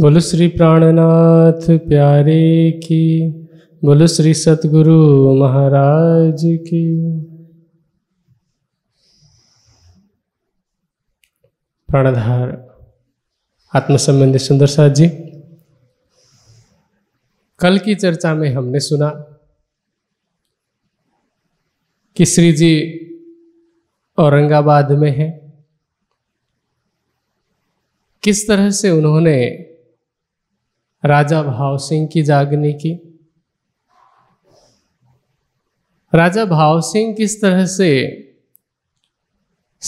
बोलो श्री प्राणनाथ प्यारे की बोलो श्री सतगुरु महाराज की प्राणधार आत्म संबंधी सुंदर साथ जी कल की चर्चा में हमने सुना कि श्री जी औरंगाबाद में हैं किस तरह से उन्होंने राजा भाव सिंह की जागने की राजा भाव सिंह किस तरह से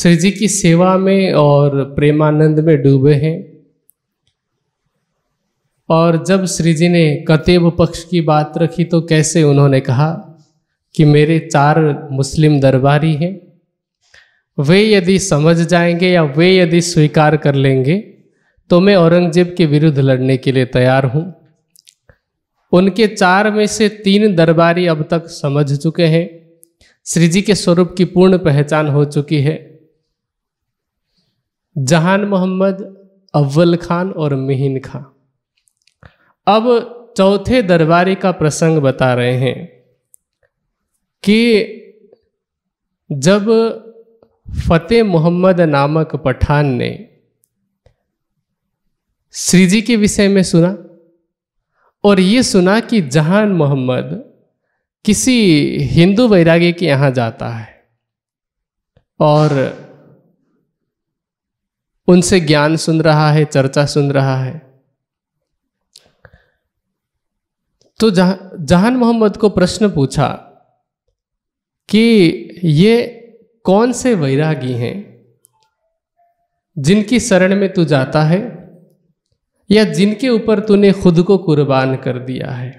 श्री जी की सेवा में और प्रेमानंद में डूबे हैं और जब श्री जी ने कतेब पक्ष की बात रखी तो कैसे उन्होंने कहा कि मेरे चार मुस्लिम दरबारी हैं वे यदि समझ जाएंगे या वे यदि स्वीकार कर लेंगे तो मैं औरंगजेब के विरुद्ध लड़ने के लिए तैयार हूँ उनके चार में से तीन दरबारी अब तक समझ चुके हैं श्री जी के स्वरूप की पूर्ण पहचान हो चुकी है जहान मोहम्मद अव्वल खान और मिहिन खान अब चौथे दरबारी का प्रसंग बता रहे हैं कि जब फतेह मोहम्मद नामक पठान ने श्री जी के विषय में सुना और ये सुना कि जहान मोहम्मद किसी हिंदू वैरागी के यहाँ जाता है और उनसे ज्ञान सुन रहा है चर्चा सुन रहा है तो जहा जहान मोहम्मद को प्रश्न पूछा कि ये कौन से वैरागी हैं जिनकी शरण में तू जाता है या जिनके ऊपर तूने खुद को कुर्बान कर दिया है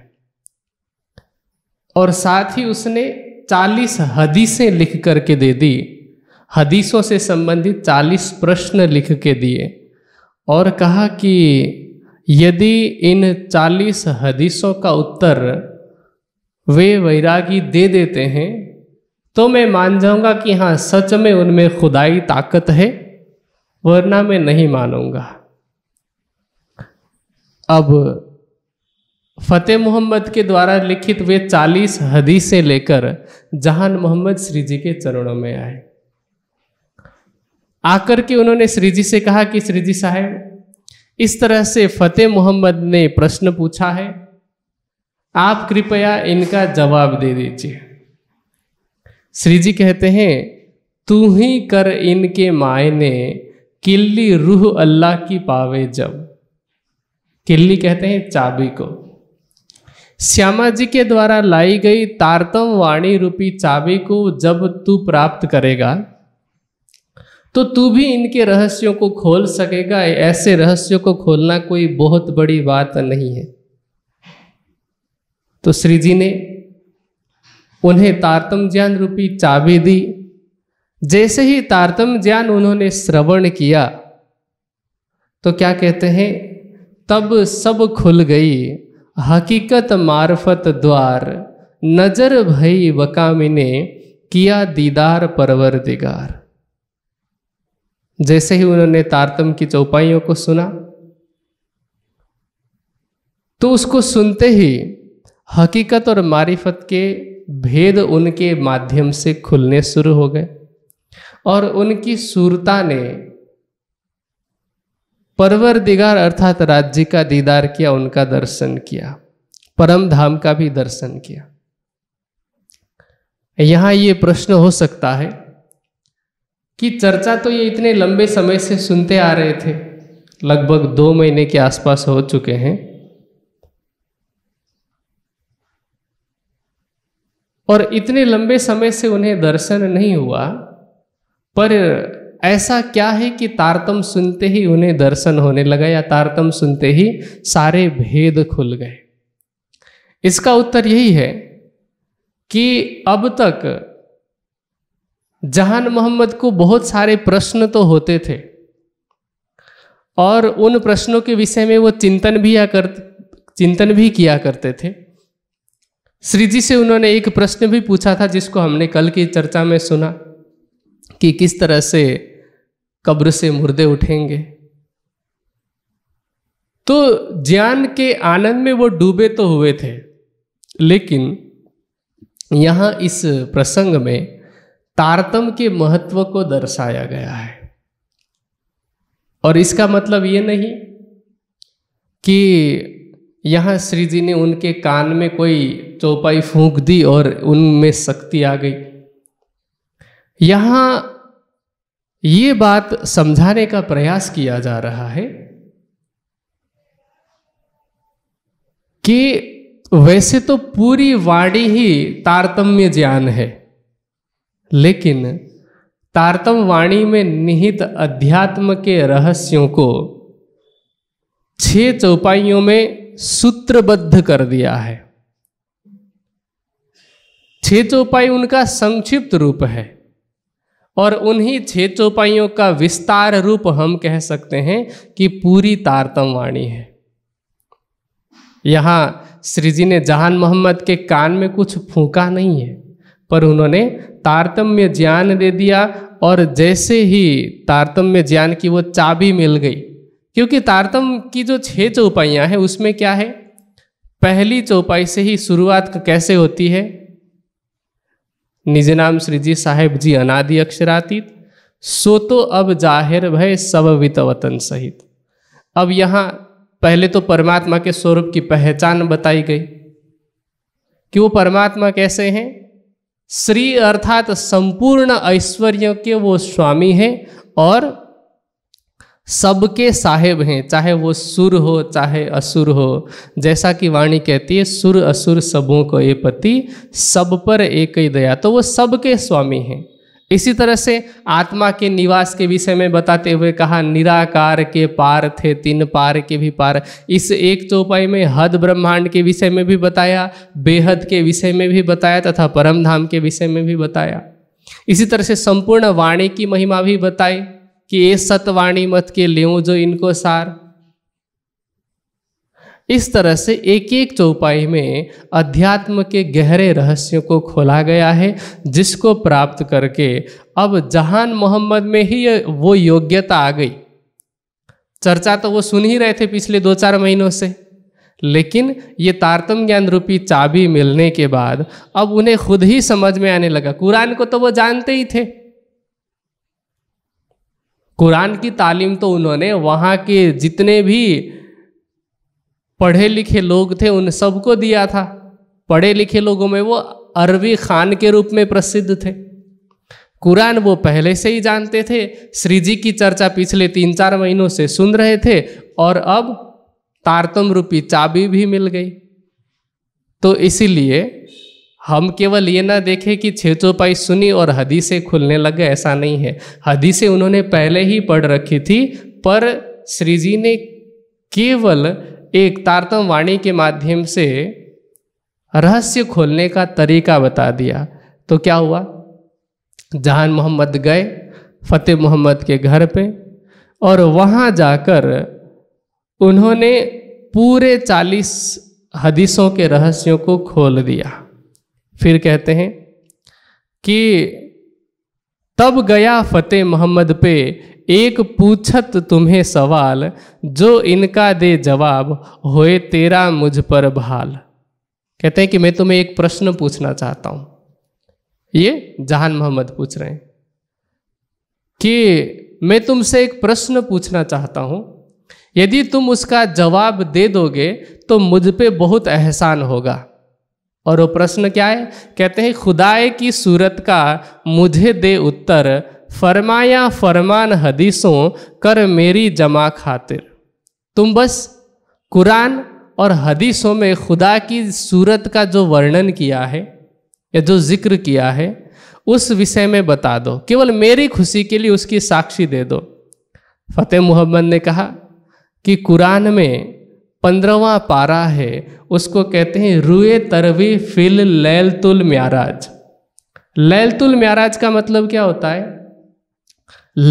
और साथ ही उसने चालीस हदीसें लिख करके दे दी हदीसों से संबंधित चालीस प्रश्न लिख के दिए और कहा कि यदि इन चालीस हदीसों का उत्तर वे वैरागी दे देते हैं तो मैं मान जाऊंगा कि हाँ सच में उनमें खुदाई ताकत है वरना मैं नहीं मानूंगा अब फ़तेह मोहम्मद के द्वारा लिखित वे चालीस हदीसें लेकर जहान मोहम्मद श्री जी के चरणों में आए आकर के उन्होंने श्री जी से कहा कि श्री जी साहेब इस तरह से फ़तेह मोहम्मद ने प्रश्न पूछा है आप कृपया इनका जवाब दे दीजिए श्री जी कहते हैं तू ही कर इनके मायने किल्ली रूह अल्लाह की पावे जब किल्ली कहते हैं चाबी को श्यामा जी के द्वारा लाई गई तारतम वाणी रूपी चाबी को जब तू प्राप्त करेगा तो तू भी इनके रहस्यों को खोल सकेगा ऐसे रहस्यों को खोलना कोई बहुत बड़ी बात नहीं है तो श्री जी ने उन्हें तारतम ज्ञान रूपी चाबी दी जैसे ही तारतम ज्ञान उन्होंने श्रवण किया तो क्या कहते हैं तब सब खुल गई हकीकत मार्फत द्वार नजर भई वकामी ने किया दीदार परवर दिगार जैसे ही उन्होंने तारतम की चौपाइयों को सुना तो उसको सुनते ही हकीकत और मारिफत के भेद उनके माध्यम से खुलने शुरू हो गए और उनकी सूरता ने परवर दिगार अर्थात राज्य का दीदार किया उनका दर्शन किया परम धाम का भी दर्शन किया यहां ये प्रश्न हो सकता है कि चर्चा तो ये इतने लंबे समय से सुनते आ रहे थे लगभग दो महीने के आसपास हो चुके हैं और इतने लंबे समय से उन्हें दर्शन नहीं हुआ पर ऐसा क्या है कि तारतम सुनते ही उन्हें दर्शन होने लगा या तारतम सुनते ही सारे भेद खुल गए इसका उत्तर यही है कि अब तक जहान मोहम्मद को बहुत सारे प्रश्न तो होते थे और उन प्रश्नों के विषय में वो चिंतन भी या कर चिंतन भी किया करते थे श्री जी से उन्होंने एक प्रश्न भी पूछा था जिसको हमने कल की चर्चा में सुना कि किस तरह से कब्र से मुर्दे उठेंगे तो ज्ञान के आनंद में वो डूबे तो हुए थे लेकिन यहाँ इस प्रसंग में तारतम के महत्व को दर्शाया गया है और इसका मतलब ये नहीं कि यहाँ श्री जी ने उनके कान में कोई चौपाई फूंक दी और उनमें शक्ति आ गई यहाँ ये बात समझाने का प्रयास किया जा रहा है कि वैसे तो पूरी वाणी ही तारतम्य ज्ञान है लेकिन तारतम वाणी में निहित अध्यात्म के रहस्यों को छह चौपाइयों में सूत्रबद्ध कर दिया है छह चौपाई उनका संक्षिप्त रूप है और उन्हीं छह चौपाइयों का विस्तार रूप हम कह सकते हैं कि पूरी तारतम वाणी है यहां श्री जी ने जहान मोहम्मद के कान में कुछ फूका नहीं है पर उन्होंने तारतम्य ज्ञान दे दिया और जैसे ही तारतम्य ज्ञान की वो चाबी मिल गई क्योंकि तारतम की जो छह चौपाइयाँ हैं उसमें क्या है पहली चौपाई से ही शुरुआत कैसे होती है निज नाम श्रीजी साहेब जी अनादि अक्षरातीत सो तो अब जाहिर भय सब वितवतन सहित अब यहाँ पहले तो परमात्मा के स्वरूप की पहचान बताई गई कि वो परमात्मा कैसे हैं श्री अर्थात संपूर्ण ऐश्वर्य के वो स्वामी हैं और सबके साहेब हैं चाहे वो सुर हो चाहे असुर हो जैसा कि वाणी कहती है सुर असुर सबों को ये पति सब पर एक ही दया तो वो सबके स्वामी हैं इसी तरह से आत्मा के निवास के विषय में बताते हुए कहा निराकार के पार थे तीन पार के भी पार इस एक चौपाई में हद ब्रह्मांड के विषय में भी बताया बेहद के विषय में भी बताया तथा परमधाम के विषय में भी बताया इसी तरह से संपूर्ण वाणी की महिमा भी बताई कि ये सतवाणी मत के लेऊं जो इनको सार इस तरह से एक एक चौपाई में अध्यात्म के गहरे रहस्यों को खोला गया है जिसको प्राप्त करके अब जहान मोहम्मद में ही वो योग्यता आ गई चर्चा तो वो सुन ही रहे थे पिछले दो चार महीनों से लेकिन ये तारतम ज्ञान रूपी चाबी मिलने के बाद अब उन्हें खुद ही समझ में आने लगा कुरान को तो वो जानते ही थे कुरान की तालीम तो उन्होंने वहाँ के जितने भी पढ़े लिखे लोग थे उन सबको दिया था पढ़े लिखे लोगों में वो अरबी खान के रूप में प्रसिद्ध थे कुरान वो पहले से ही जानते थे श्री जी की चर्चा पिछले तीन चार महीनों से सुन रहे थे और अब तारतम रूपी चाबी भी मिल गई तो इसीलिए हम केवल ये ना देखें कि छः चौपाई सुनी और हदीसें खुलने लग गए ऐसा नहीं है हदीसें उन्होंने पहले ही पढ़ रखी थी पर श्री जी ने केवल एक तारतम वाणी के माध्यम से रहस्य खोलने का तरीका बता दिया तो क्या हुआ जहान मोहम्मद गए फतेह मोहम्मद के घर पे और वहाँ जाकर उन्होंने पूरे चालीस हदीसों के रहस्यों को खोल दिया फिर कहते हैं कि तब गया फतेह मोहम्मद पे एक पूछत तुम्हें सवाल जो इनका दे जवाब होए तेरा मुझ पर भाल कहते हैं कि मैं तुम्हें एक प्रश्न पूछना चाहता हूं ये जहान मोहम्मद पूछ रहे हैं कि मैं तुमसे एक प्रश्न पूछना चाहता हूं यदि तुम उसका जवाब दे दोगे तो मुझ पे बहुत एहसान होगा और वो प्रश्न क्या है कहते हैं खुदाए की सूरत का मुझे दे उत्तर फरमाया फरमान हदीसों कर मेरी जमा खातिर तुम बस कुरान और हदीसों में खुदा की सूरत का जो वर्णन किया है या जो जिक्र किया है उस विषय में बता दो केवल मेरी खुशी के लिए उसकी साक्षी दे दो फतेह मोहम्मद ने कहा कि कुरान में पंद्रवा पारा है उसको कहते हैं रुए तरवी फिल लैलतुल म्याराज लैलतुल म्याराज का मतलब क्या होता है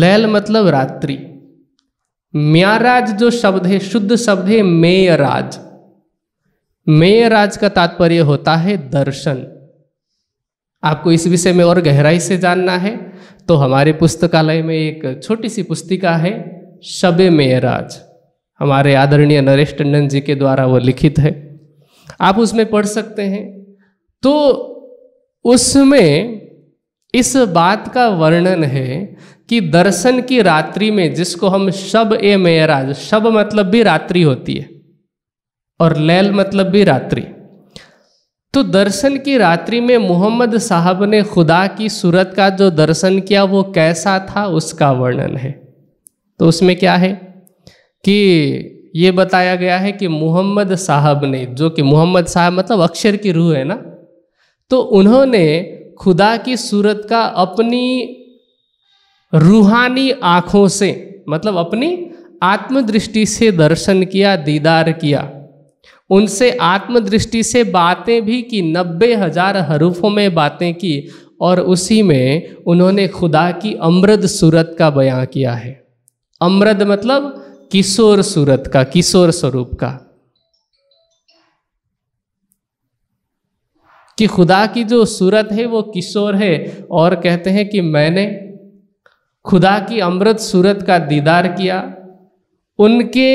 लैल मतलब रात्रि म्याराज जो शब्द है शुद्ध शब्द है मेयराज मेयराज का तात्पर्य होता है दर्शन आपको इस विषय में और गहराई से जानना है तो हमारे पुस्तकालय में एक छोटी सी पुस्तिका है शबे मेयराज हमारे आदरणीय नरेश टंडन जी के द्वारा वो लिखित है आप उसमें पढ़ सकते हैं तो उसमें इस बात का वर्णन है कि दर्शन की रात्रि में जिसको हम शब ए मेयराज शब मतलब भी रात्रि होती है और लैल मतलब भी रात्रि तो दर्शन की रात्रि में मोहम्मद साहब ने खुदा की सूरत का जो दर्शन किया वो कैसा था उसका वर्णन है तो उसमें क्या है कि ये बताया गया है कि मोहम्मद साहब ने जो कि मोहम्मद साहब मतलब अक्षर की रूह है ना तो उन्होंने खुदा की सूरत का अपनी रूहानी आँखों से मतलब अपनी आत्मदृष्टि से दर्शन किया दीदार किया उनसे आत्मदृष्टि से बातें भी की नब्बे हजार हरूफों में बातें की और उसी में उन्होंने खुदा की अमृत सूरत का बयां किया है अमृत मतलब किशोर सूरत का किशोर स्वरूप का कि खुदा की जो सूरत है वो किशोर है और कहते हैं कि मैंने खुदा की अमृत सूरत का दीदार किया उनके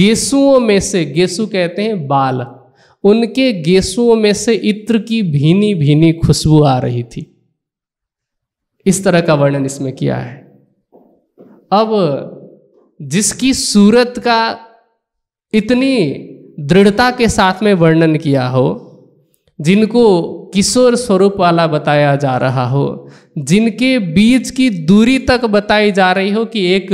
गेसुओं में से गेसु कहते हैं बाल उनके गेसुओं में से इत्र की भीनी भीनी खुशबू आ रही थी इस तरह का वर्णन इसमें किया है अब जिसकी सूरत का इतनी दृढ़ता के साथ में वर्णन किया हो जिनको किशोर स्वरूप वाला बताया जा रहा हो जिनके बीच की दूरी तक बताई जा रही हो कि एक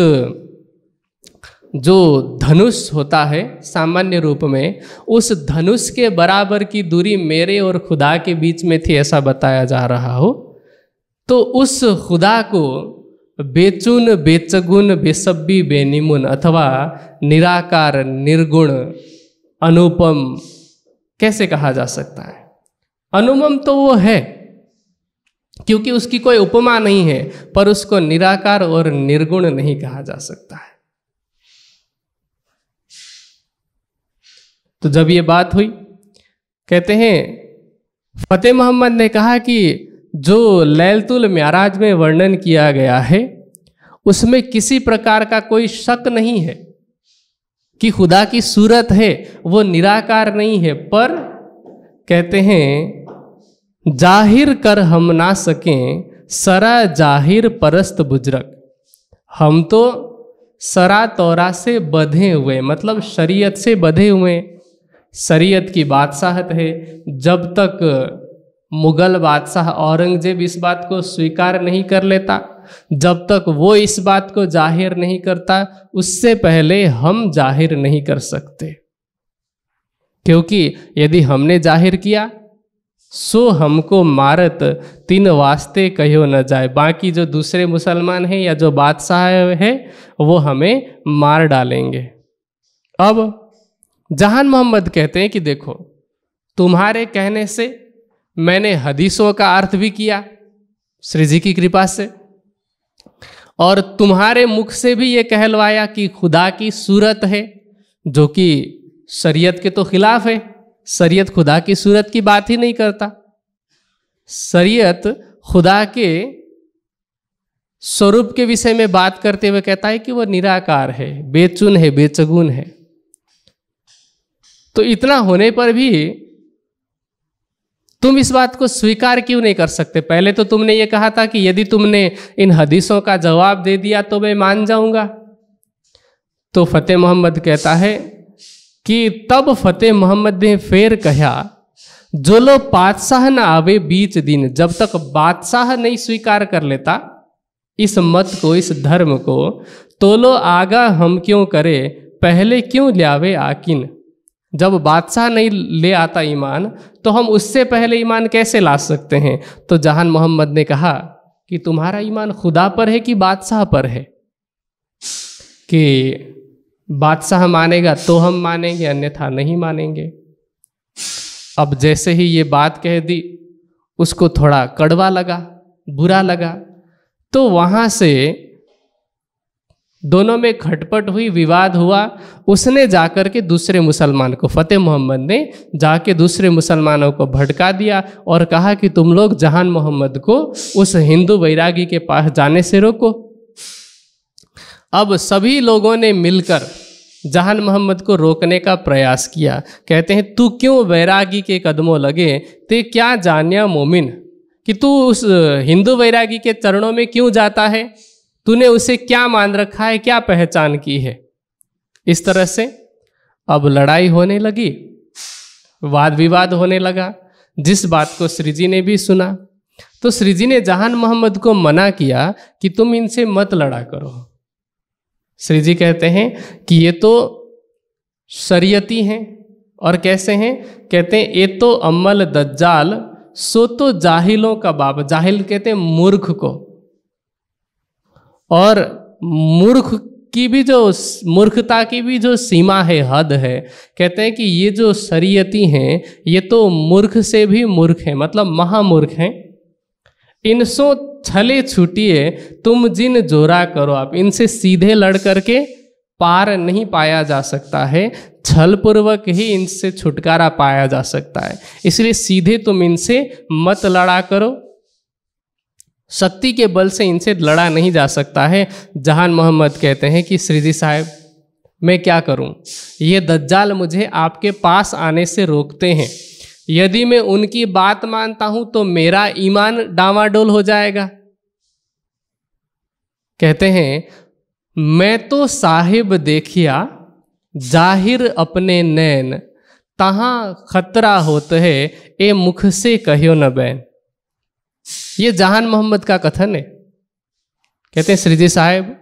जो धनुष होता है सामान्य रूप में उस धनुष के बराबर की दूरी मेरे और खुदा के बीच में थी ऐसा बताया जा रहा हो तो उस खुदा को बेचुन बेचगुन बेसब्बी बेनिमुन अथवा निराकार निर्गुण अनुपम कैसे कहा जा सकता है अनुपम तो वो है क्योंकि उसकी कोई उपमा नहीं है पर उसको निराकार और निर्गुण नहीं कहा जा सकता है तो जब ये बात हुई कहते हैं फतेह मोहम्मद ने कहा कि जो लैलतुल म्याराज में वर्णन किया गया है उसमें किसी प्रकार का कोई शक नहीं है कि खुदा की सूरत है वो निराकार नहीं है पर कहते हैं जाहिर कर हम ना सकें सरा जाहिर परस्त बुजरक हम तो सरा तौरा से बधे हुए मतलब शरीयत से बधे हुए शरीयत की बादशाहत है जब तक मुगल बादशाह औरंगजेब इस बात को स्वीकार नहीं कर लेता जब तक वो इस बात को जाहिर नहीं करता उससे पहले हम जाहिर नहीं कर सकते क्योंकि यदि हमने जाहिर किया सो हमको मारत तीन वास्ते कहो न जाए बाकी जो दूसरे मुसलमान हैं या जो बादशाह है वो हमें मार डालेंगे अब जहान मोहम्मद कहते हैं कि देखो तुम्हारे कहने से मैंने हदीसों का अर्थ भी किया श्री जी की कृपा से और तुम्हारे मुख से भी ये कहलवाया कि खुदा की सूरत है जो कि शरीयत के तो खिलाफ है शरीयत खुदा की सूरत की बात ही नहीं करता शरीयत खुदा के स्वरूप के विषय में बात करते हुए कहता है कि वह निराकार है बेचुन है बेचगुन है तो इतना होने पर भी तुम इस बात को स्वीकार क्यों नहीं कर सकते पहले तो तुमने ये कहा था कि यदि तुमने इन हदीसों का जवाब दे दिया तो मैं मान जाऊंगा तो फतेह मोहम्मद कहता है कि तब फतेह मोहम्मद ने फिर कहा जो लोग बादशाह न आवे बीच दिन जब तक बादशाह नहीं स्वीकार कर लेता इस मत को इस धर्म को तो लो आगा हम क्यों करे पहले क्यों लियावे आकिन जब बादशाह नहीं ले आता ईमान तो हम उससे पहले ईमान कैसे ला सकते हैं तो जहान मोहम्मद ने कहा कि तुम्हारा ईमान खुदा पर है कि बादशाह पर है कि बादशाह मानेगा तो हम मानेंगे अन्यथा नहीं मानेंगे अब जैसे ही ये बात कह दी उसको थोड़ा कड़वा लगा बुरा लगा तो वहाँ से दोनों में खटपट हुई विवाद हुआ उसने जाकर के दूसरे मुसलमान को फतेह मोहम्मद ने जाके दूसरे मुसलमानों को भटका दिया और कहा कि तुम लोग जहान मोहम्मद को उस हिंदू वैरागी के पास जाने से रोको अब सभी लोगों ने मिलकर जहान मोहम्मद को रोकने का प्रयास किया कहते हैं तू क्यों वैरागी के कदमों लगे ते क्या जानिया मोमिन कि तू उस हिंदू वैरागी के चरणों में क्यों जाता है तूने उसे क्या मान रखा है क्या पहचान की है इस तरह से अब लड़ाई होने लगी वाद विवाद होने लगा जिस बात को श्रीजी ने भी सुना तो श्रीजी ने जहान मोहम्मद को मना किया कि तुम इनसे मत लड़ा करो श्रीजी कहते हैं कि ये तो शरीयती हैं और कैसे हैं कहते हैं ये तो अमल दज्जाल सो तो जाहिलों का बाप जाहिल कहते हैं मूर्ख को और मूर्ख की भी जो मूर्खता की भी जो सीमा है हद है कहते हैं कि ये जो शरीयती हैं ये तो मूर्ख से भी मूर्ख हैं मतलब महामूर्ख हैं इन सो छले छुटिए तुम जिन जोरा करो आप इनसे सीधे लड़ करके पार नहीं पाया जा सकता है छल पूर्वक ही इनसे छुटकारा पाया जा सकता है इसलिए सीधे तुम इनसे मत लड़ा करो शक्ति के बल से इनसे लड़ा नहीं जा सकता है जहान मोहम्मद कहते हैं कि श्रीजी साहब मैं क्या करूं? ये दज्जाल मुझे आपके पास आने से रोकते हैं यदि मैं उनकी बात मानता हूं तो मेरा ईमान डावाडोल हो जाएगा कहते हैं मैं तो साहिब देखिया जाहिर अपने नैन तहाँ खतरा होते है ए मुख से कहियो न बैन ये जहान मोहम्मद का कथन है कहते हैं श्रीजी साहेब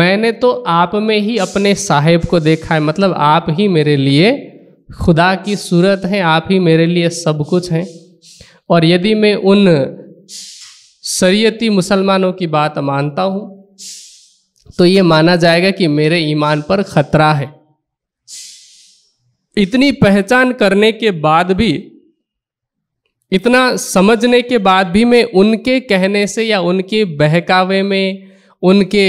मैंने तो आप में ही अपने साहेब को देखा है मतलब आप ही मेरे लिए खुदा की सूरत हैं आप ही मेरे लिए सब कुछ हैं और यदि मैं उन शरीयती मुसलमानों की बात मानता हूँ तो ये माना जाएगा कि मेरे ईमान पर खतरा है इतनी पहचान करने के बाद भी इतना समझने के बाद भी मैं उनके कहने से या उनके बहकावे में उनके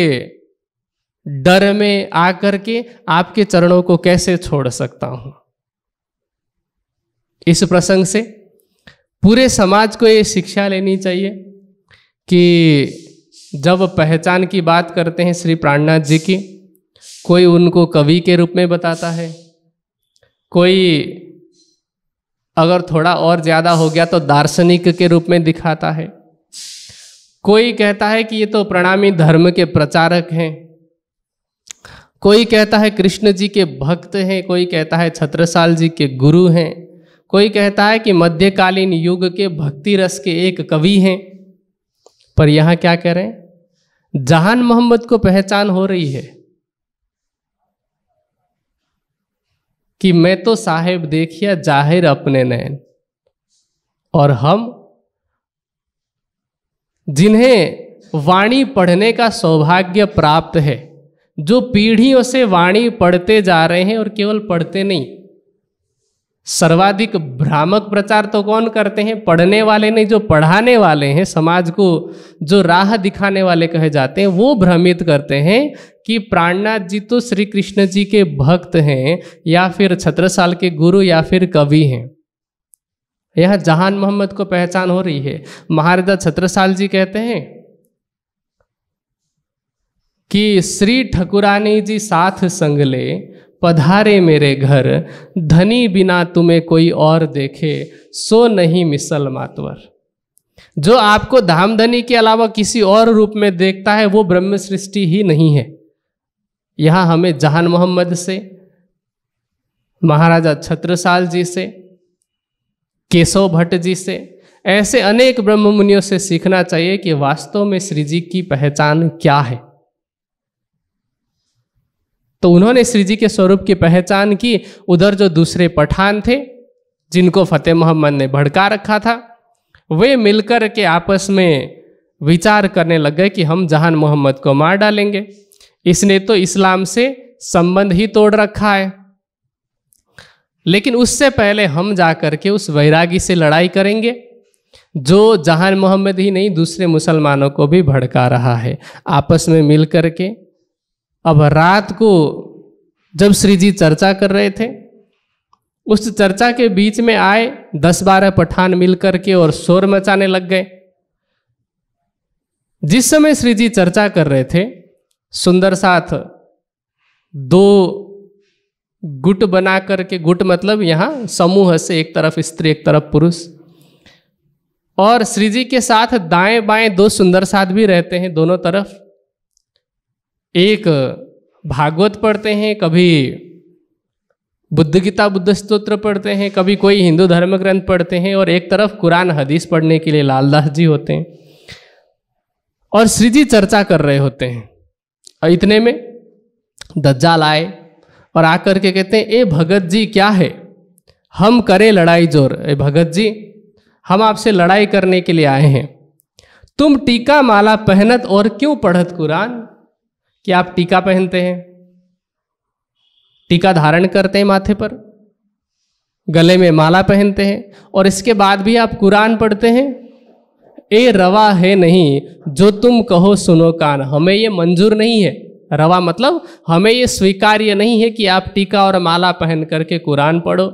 डर में आकर के आपके चरणों को कैसे छोड़ सकता हूं इस प्रसंग से पूरे समाज को ये शिक्षा लेनी चाहिए कि जब पहचान की बात करते हैं श्री प्राणनाथ जी की कोई उनको कवि के रूप में बताता है कोई अगर थोड़ा और ज़्यादा हो गया तो दार्शनिक के रूप में दिखाता है कोई कहता है कि ये तो प्रणामी धर्म के प्रचारक हैं कोई कहता है कृष्ण जी के भक्त हैं कोई कहता है छत्रसाल जी के गुरु हैं कोई कहता है कि मध्यकालीन युग के भक्ति रस के एक कवि हैं पर यहाँ क्या कह रहे हैं जहान मोहम्मद को पहचान हो रही है कि मैं तो साहेब देखिया जाहिर अपने नैन और हम जिन्हें वाणी पढ़ने का सौभाग्य प्राप्त है जो पीढ़ियों से वाणी पढ़ते जा रहे हैं और केवल पढ़ते नहीं सर्वाधिक भ्रामक प्रचार तो कौन करते हैं पढ़ने वाले नहीं जो पढ़ाने वाले हैं समाज को जो राह दिखाने वाले कहे जाते हैं वो भ्रमित करते हैं कि प्राणनाथ जी तो श्री कृष्ण जी के भक्त हैं या फिर छत्रसाल के गुरु या फिर कवि हैं यह जहान मोहम्मद को पहचान हो रही है महाराजा छत्रसाल जी कहते हैं कि श्री ठकुरानी जी साथ संग ले पधारे मेरे घर धनी बिना तुम्हें कोई और देखे सो नहीं मिसल मातवर जो आपको धाम धनी के अलावा किसी और रूप में देखता है वो ब्रह्म सृष्टि ही नहीं है यहाँ हमें जहान मोहम्मद से महाराजा छत्रसाल जी से केशव भट्ट जी से ऐसे अनेक ब्रह्म मुनियों से सीखना चाहिए कि वास्तव में श्री जी की पहचान क्या है तो उन्होंने श्री जी के स्वरूप की पहचान की उधर जो दूसरे पठान थे जिनको फतेह मोहम्मद ने भड़का रखा था वे मिलकर के आपस में विचार करने लग गए कि हम जहान मोहम्मद को मार डालेंगे इसने तो इस्लाम से संबंध ही तोड़ रखा है लेकिन उससे पहले हम जा करके के उस वैरागी से लड़ाई करेंगे जो जहान मोहम्मद ही नहीं दूसरे मुसलमानों को भी भड़का रहा है आपस में मिल के अब रात को जब श्री जी चर्चा कर रहे थे उस चर्चा के बीच में आए दस बारह पठान मिलकर के और शोर मचाने लग गए जिस समय श्री जी चर्चा कर रहे थे सुंदर साथ दो गुट बना करके गुट मतलब यहाँ समूह से एक तरफ स्त्री एक तरफ पुरुष और श्री जी के साथ दाएं बाएं दो सुंदर साथ भी रहते हैं दोनों तरफ एक भागवत पढ़ते हैं कभी बुद्ध गीता बुद्ध स्त्रोत्र पढ़ते हैं कभी कोई हिंदू धर्म ग्रंथ पढ़ते हैं और एक तरफ कुरान हदीस पढ़ने के लिए लालदास जी होते हैं और श्री जी चर्चा कर रहे होते हैं और इतने में दज्जाल आए और आकर के कहते हैं ए भगत जी क्या है हम करें लड़ाई जोर ए भगत जी हम आपसे लड़ाई करने के लिए आए हैं तुम टीका माला पहनत और क्यों पढ़त कुरान कि आप टीका पहनते हैं टीका धारण करते हैं माथे पर गले में माला पहनते हैं और इसके बाद भी आप कुरान पढ़ते हैं ए रवा है नहीं जो तुम कहो सुनो कान हमें ये मंजूर नहीं है रवा मतलब हमें ये स्वीकार्य नहीं है कि आप टीका और माला पहन करके कुरान पढ़ो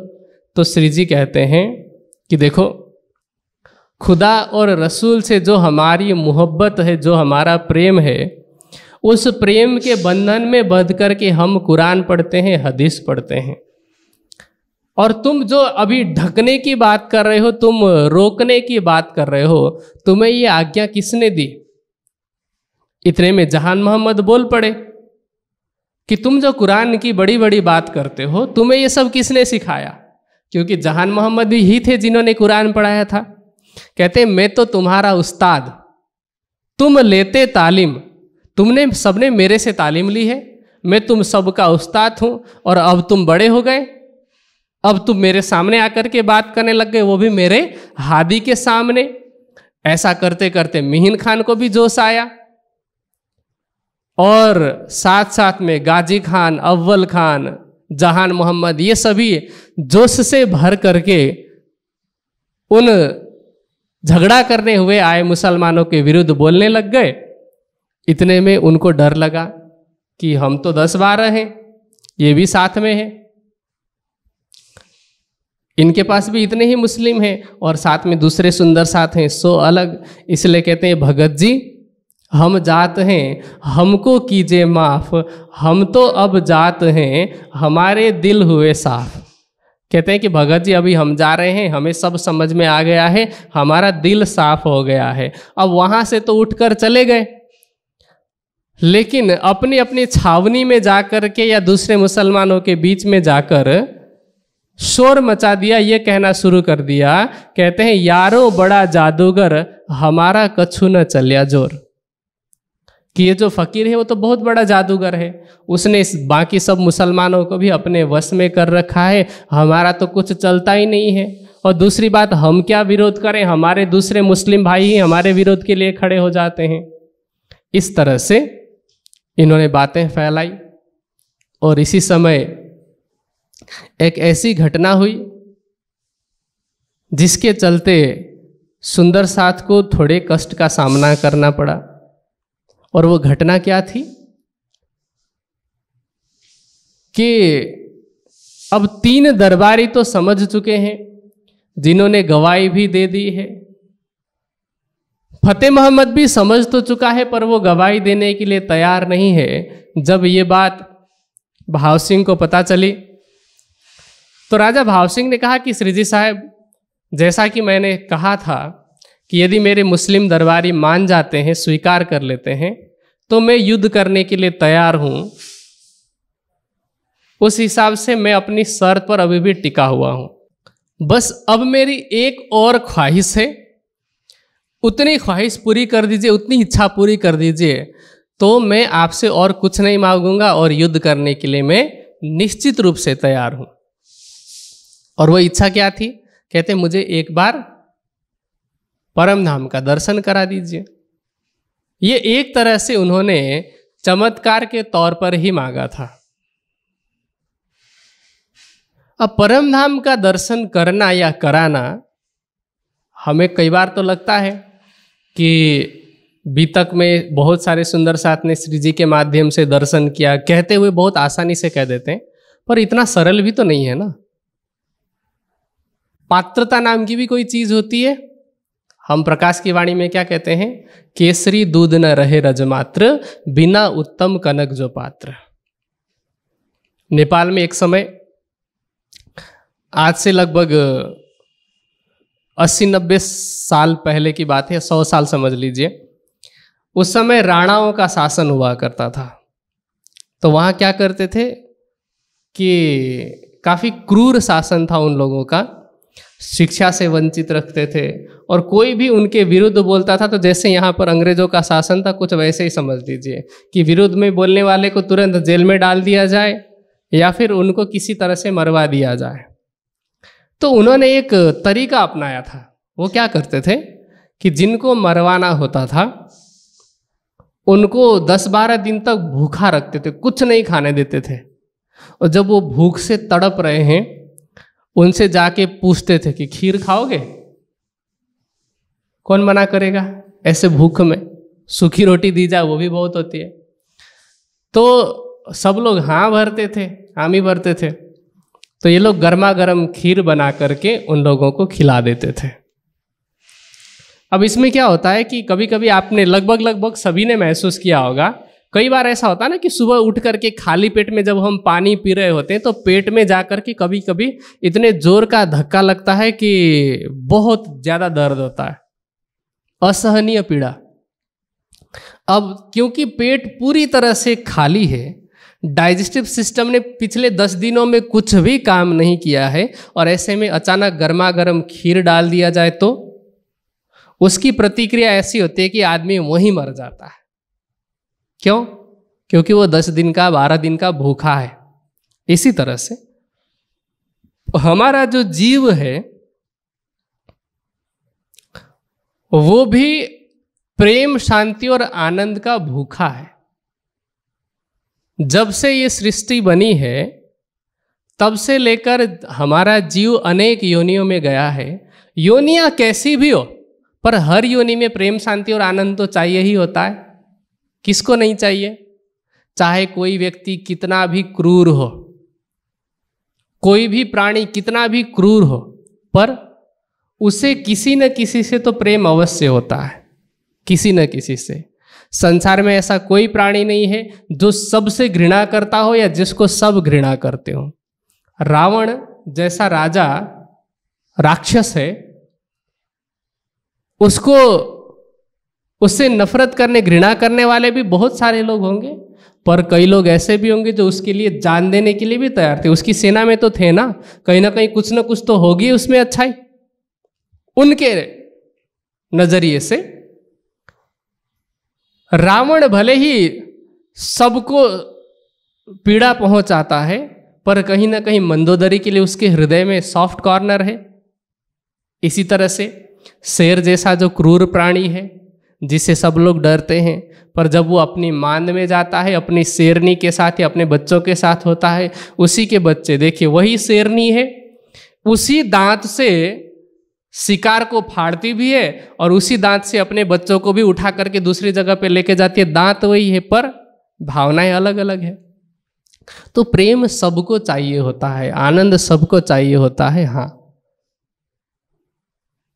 तो श्री जी कहते हैं कि देखो खुदा और रसूल से जो हमारी मोहब्बत है जो हमारा प्रेम है उस प्रेम के बंधन में बध करके हम कुरान पढ़ते हैं हदीस पढ़ते हैं और तुम जो अभी ढकने की बात कर रहे हो तुम रोकने की बात कर रहे हो तुम्हें ये आज्ञा किसने दी इतने में जहान मोहम्मद बोल पड़े कि तुम जो कुरान की बड़ी बड़ी बात करते हो तुम्हें ये सब किसने सिखाया क्योंकि जहान मोहम्मद भी ही थे जिन्होंने कुरान पढ़ाया था कहते मैं तो तुम्हारा उस्ताद तुम लेते तालीम तुमने सबने मेरे से तालीम ली है मैं तुम सबका उस्ताद हूँ और अब तुम बड़े हो गए अब तुम मेरे सामने आकर के बात करने लग गए वो भी मेरे हादी के सामने ऐसा करते करते मिहिन खान को भी जोश आया और साथ साथ में गाजी खान अव्वल खान जहान मोहम्मद ये सभी जोश से भर करके उन झगड़ा करने हुए आए मुसलमानों के विरुद्ध बोलने लग गए इतने में उनको डर लगा कि हम तो दस बारह हैं ये भी साथ में हैं इनके पास भी इतने ही मुस्लिम हैं और साथ में दूसरे सुंदर साथ हैं सो अलग इसलिए कहते हैं भगत जी हम जात हैं हमको कीजिए माफ हम तो अब जात हैं हमारे दिल हुए साफ कहते हैं कि भगत जी अभी हम जा रहे हैं हमें सब समझ में आ गया है हमारा दिल साफ हो गया है अब वहाँ से तो उठकर चले गए लेकिन अपनी अपनी छावनी में जाकर के या दूसरे मुसलमानों के बीच में जाकर शोर मचा दिया ये कहना शुरू कर दिया कहते हैं यारो बड़ा जादूगर हमारा कछु न चलिया जोर कि ये जो फकीर है वो तो बहुत बड़ा जादूगर है उसने इस बाकी सब मुसलमानों को भी अपने वश में कर रखा है हमारा तो कुछ चलता ही नहीं है और दूसरी बात हम क्या विरोध करें हमारे दूसरे मुस्लिम भाई ही हमारे विरोध के लिए खड़े हो जाते हैं इस तरह से इन्होंने बातें फैलाई और इसी समय एक ऐसी घटना हुई जिसके चलते सुंदर साथ को थोड़े कष्ट का सामना करना पड़ा और वो घटना क्या थी कि अब तीन दरबारी तो समझ चुके हैं जिन्होंने गवाही भी दे दी है फतेह मोहम्मद भी समझ तो चुका है पर वो गवाही देने के लिए तैयार नहीं है जब ये बात भाव सिंह को पता चली तो राजा भाव सिंह ने कहा कि श्रीजी साहब जैसा कि मैंने कहा था कि यदि मेरे मुस्लिम दरबारी मान जाते हैं स्वीकार कर लेते हैं तो मैं युद्ध करने के लिए तैयार हूँ उस हिसाब से मैं अपनी शर्त पर अभी भी टिका हुआ हूँ बस अब मेरी एक और ख्वाहिश है उतनी ख्वाहिश पूरी कर दीजिए उतनी इच्छा पूरी कर दीजिए तो मैं आपसे और कुछ नहीं मांगूंगा और युद्ध करने के लिए मैं निश्चित रूप से तैयार हूं और वो इच्छा क्या थी कहते मुझे एक बार परम धाम का दर्शन करा दीजिए ये एक तरह से उन्होंने चमत्कार के तौर पर ही मांगा था अब परम धाम का दर्शन करना या कराना हमें कई बार तो लगता है कि बीतक में बहुत सारे सुंदर साथ ने श्री जी के माध्यम से दर्शन किया कहते हुए बहुत आसानी से कह देते हैं पर इतना सरल भी तो नहीं है ना पात्रता नाम की भी कोई चीज होती है हम प्रकाश की वाणी में क्या कहते हैं केसरी दूध न रहे रजमात्र बिना उत्तम कनक जो पात्र नेपाल में एक समय आज से लगभग अस्सी नब्बे साल पहले की बात है सौ साल समझ लीजिए उस समय राणाओं का शासन हुआ करता था तो वहाँ क्या करते थे कि काफ़ी क्रूर शासन था उन लोगों का शिक्षा से वंचित रखते थे और कोई भी उनके विरुद्ध बोलता था तो जैसे यहाँ पर अंग्रेजों का शासन था कुछ वैसे ही समझ लीजिए कि विरुद्ध में बोलने वाले को तुरंत जेल में डाल दिया जाए या फिर उनको किसी तरह से मरवा दिया जाए तो उन्होंने एक तरीका अपनाया था वो क्या करते थे कि जिनको मरवाना होता था उनको 10-12 दिन तक भूखा रखते थे कुछ नहीं खाने देते थे और जब वो भूख से तड़प रहे हैं उनसे जाके पूछते थे कि खीर खाओगे कौन मना करेगा ऐसे भूख में सूखी रोटी दी जाए वो भी बहुत होती है तो सब लोग हाँ भरते थे हामी भरते थे तो ये लोग गर्मा गर्म खीर बना करके उन लोगों को खिला देते थे अब इसमें क्या होता है कि कभी कभी आपने लगभग लगभग सभी ने महसूस किया होगा कई बार ऐसा होता है ना कि सुबह उठ करके खाली पेट में जब हम पानी पी रहे होते हैं तो पेट में जा कर के कभी कभी इतने जोर का धक्का लगता है कि बहुत ज़्यादा दर्द होता है असहनीय पीड़ा अब क्योंकि पेट पूरी तरह से खाली है डाइजेस्टिव सिस्टम ने पिछले दस दिनों में कुछ भी काम नहीं किया है और ऐसे में अचानक गर्मा गर्म खीर डाल दिया जाए तो उसकी प्रतिक्रिया ऐसी होती है कि आदमी वहीं मर जाता है क्यों क्योंकि वो दस दिन का बारह दिन का भूखा है इसी तरह से हमारा जो जीव है वो भी प्रेम शांति और आनंद का भूखा है जब से ये सृष्टि बनी है तब से लेकर हमारा जीव अनेक योनियों में गया है योनियाँ कैसी भी हो पर हर योनि में प्रेम शांति और आनंद तो चाहिए ही होता है किसको नहीं चाहिए चाहे कोई व्यक्ति कितना भी क्रूर हो कोई भी प्राणी कितना भी क्रूर हो पर उसे किसी न किसी से तो प्रेम अवश्य होता है किसी न किसी से संसार में ऐसा कोई प्राणी नहीं है जो सबसे घृणा करता हो या जिसको सब घृणा करते हो रावण जैसा राजा राक्षस है उसको उससे नफरत करने घृणा करने वाले भी बहुत सारे लोग होंगे पर कई लोग ऐसे भी होंगे जो उसके लिए जान देने के लिए भी तैयार थे उसकी सेना में तो थे ना कहीं ना कहीं कुछ ना कुछ तो होगी उसमें अच्छाई उनके नज़रिए से रावण भले ही सबको पीड़ा पहुंचाता है पर कहीं ना कहीं मंदोदरी के लिए उसके हृदय में सॉफ्ट कॉर्नर है इसी तरह से शेर जैसा जो क्रूर प्राणी है जिसे सब लोग डरते हैं पर जब वो अपनी मांद में जाता है अपनी शेरनी के साथ या अपने बच्चों के साथ होता है उसी के बच्चे देखिए वही शेरनी है उसी दांत से शिकार को फाड़ती भी है और उसी दांत से अपने बच्चों को भी उठा करके दूसरी जगह पे लेके जाती है दांत वही है पर भावनाएं अलग अलग है तो प्रेम सबको चाहिए होता है आनंद सबको चाहिए होता है हाँ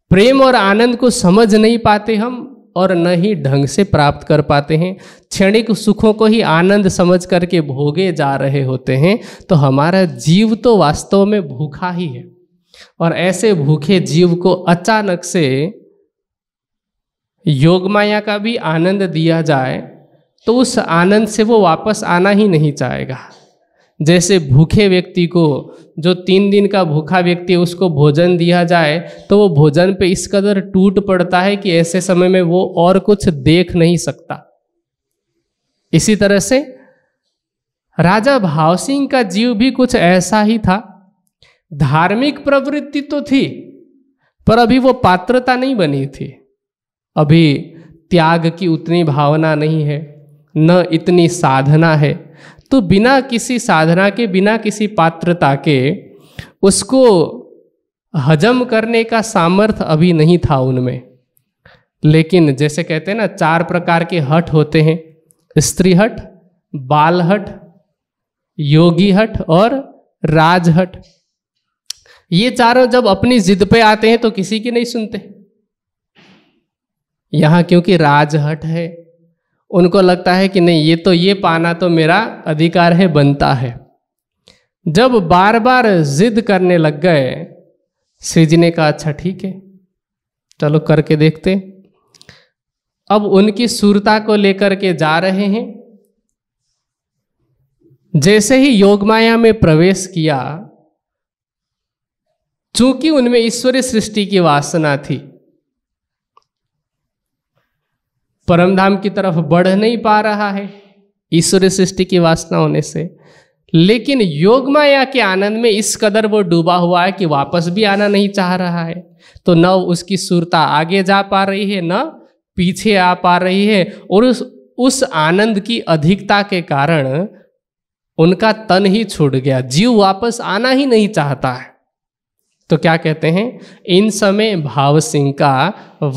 प्रेम और आनंद को समझ नहीं पाते हम और न ही ढंग से प्राप्त कर पाते हैं क्षणिक सुखों को ही आनंद समझ करके भोगे जा रहे होते हैं तो हमारा जीव तो वास्तव में भूखा ही है और ऐसे भूखे जीव को अचानक से योग माया का भी आनंद दिया जाए तो उस आनंद से वो वापस आना ही नहीं चाहेगा जैसे भूखे व्यक्ति को जो तीन दिन का भूखा व्यक्ति उसको भोजन दिया जाए तो वो भोजन पे इस कदर टूट पड़ता है कि ऐसे समय में वो और कुछ देख नहीं सकता इसी तरह से राजा भाव सिंह का जीव भी कुछ ऐसा ही था धार्मिक प्रवृत्ति तो थी पर अभी वो पात्रता नहीं बनी थी अभी त्याग की उतनी भावना नहीं है न इतनी साधना है तो बिना किसी साधना के बिना किसी पात्रता के उसको हजम करने का सामर्थ्य अभी नहीं था उनमें लेकिन जैसे कहते हैं ना चार प्रकार के हट होते हैं स्त्री हट बाल हट योगी हट और राजहट ये चारों जब अपनी जिद पे आते हैं तो किसी की नहीं सुनते यहां क्योंकि राजहट है उनको लगता है कि नहीं ये तो ये पाना तो मेरा अधिकार है बनता है जब बार बार जिद करने लग गए जी ने कहा अच्छा ठीक है चलो करके देखते अब उनकी सुरता को लेकर के जा रहे हैं जैसे ही योग माया में प्रवेश किया चूंकि उनमें ईश्वरीय सृष्टि की वासना थी परमधाम की तरफ बढ़ नहीं पा रहा है ईश्वरीय सृष्टि की वासना होने से लेकिन योग माया के आनंद में इस कदर वो डूबा हुआ है कि वापस भी आना नहीं चाह रहा है तो न उसकी सुरता आगे जा पा रही है न पीछे आ पा रही है और उस उस आनंद की अधिकता के कारण उनका तन ही छूट गया जीव वापस आना ही नहीं चाहता है तो क्या कहते हैं इन समय भाव सिंह का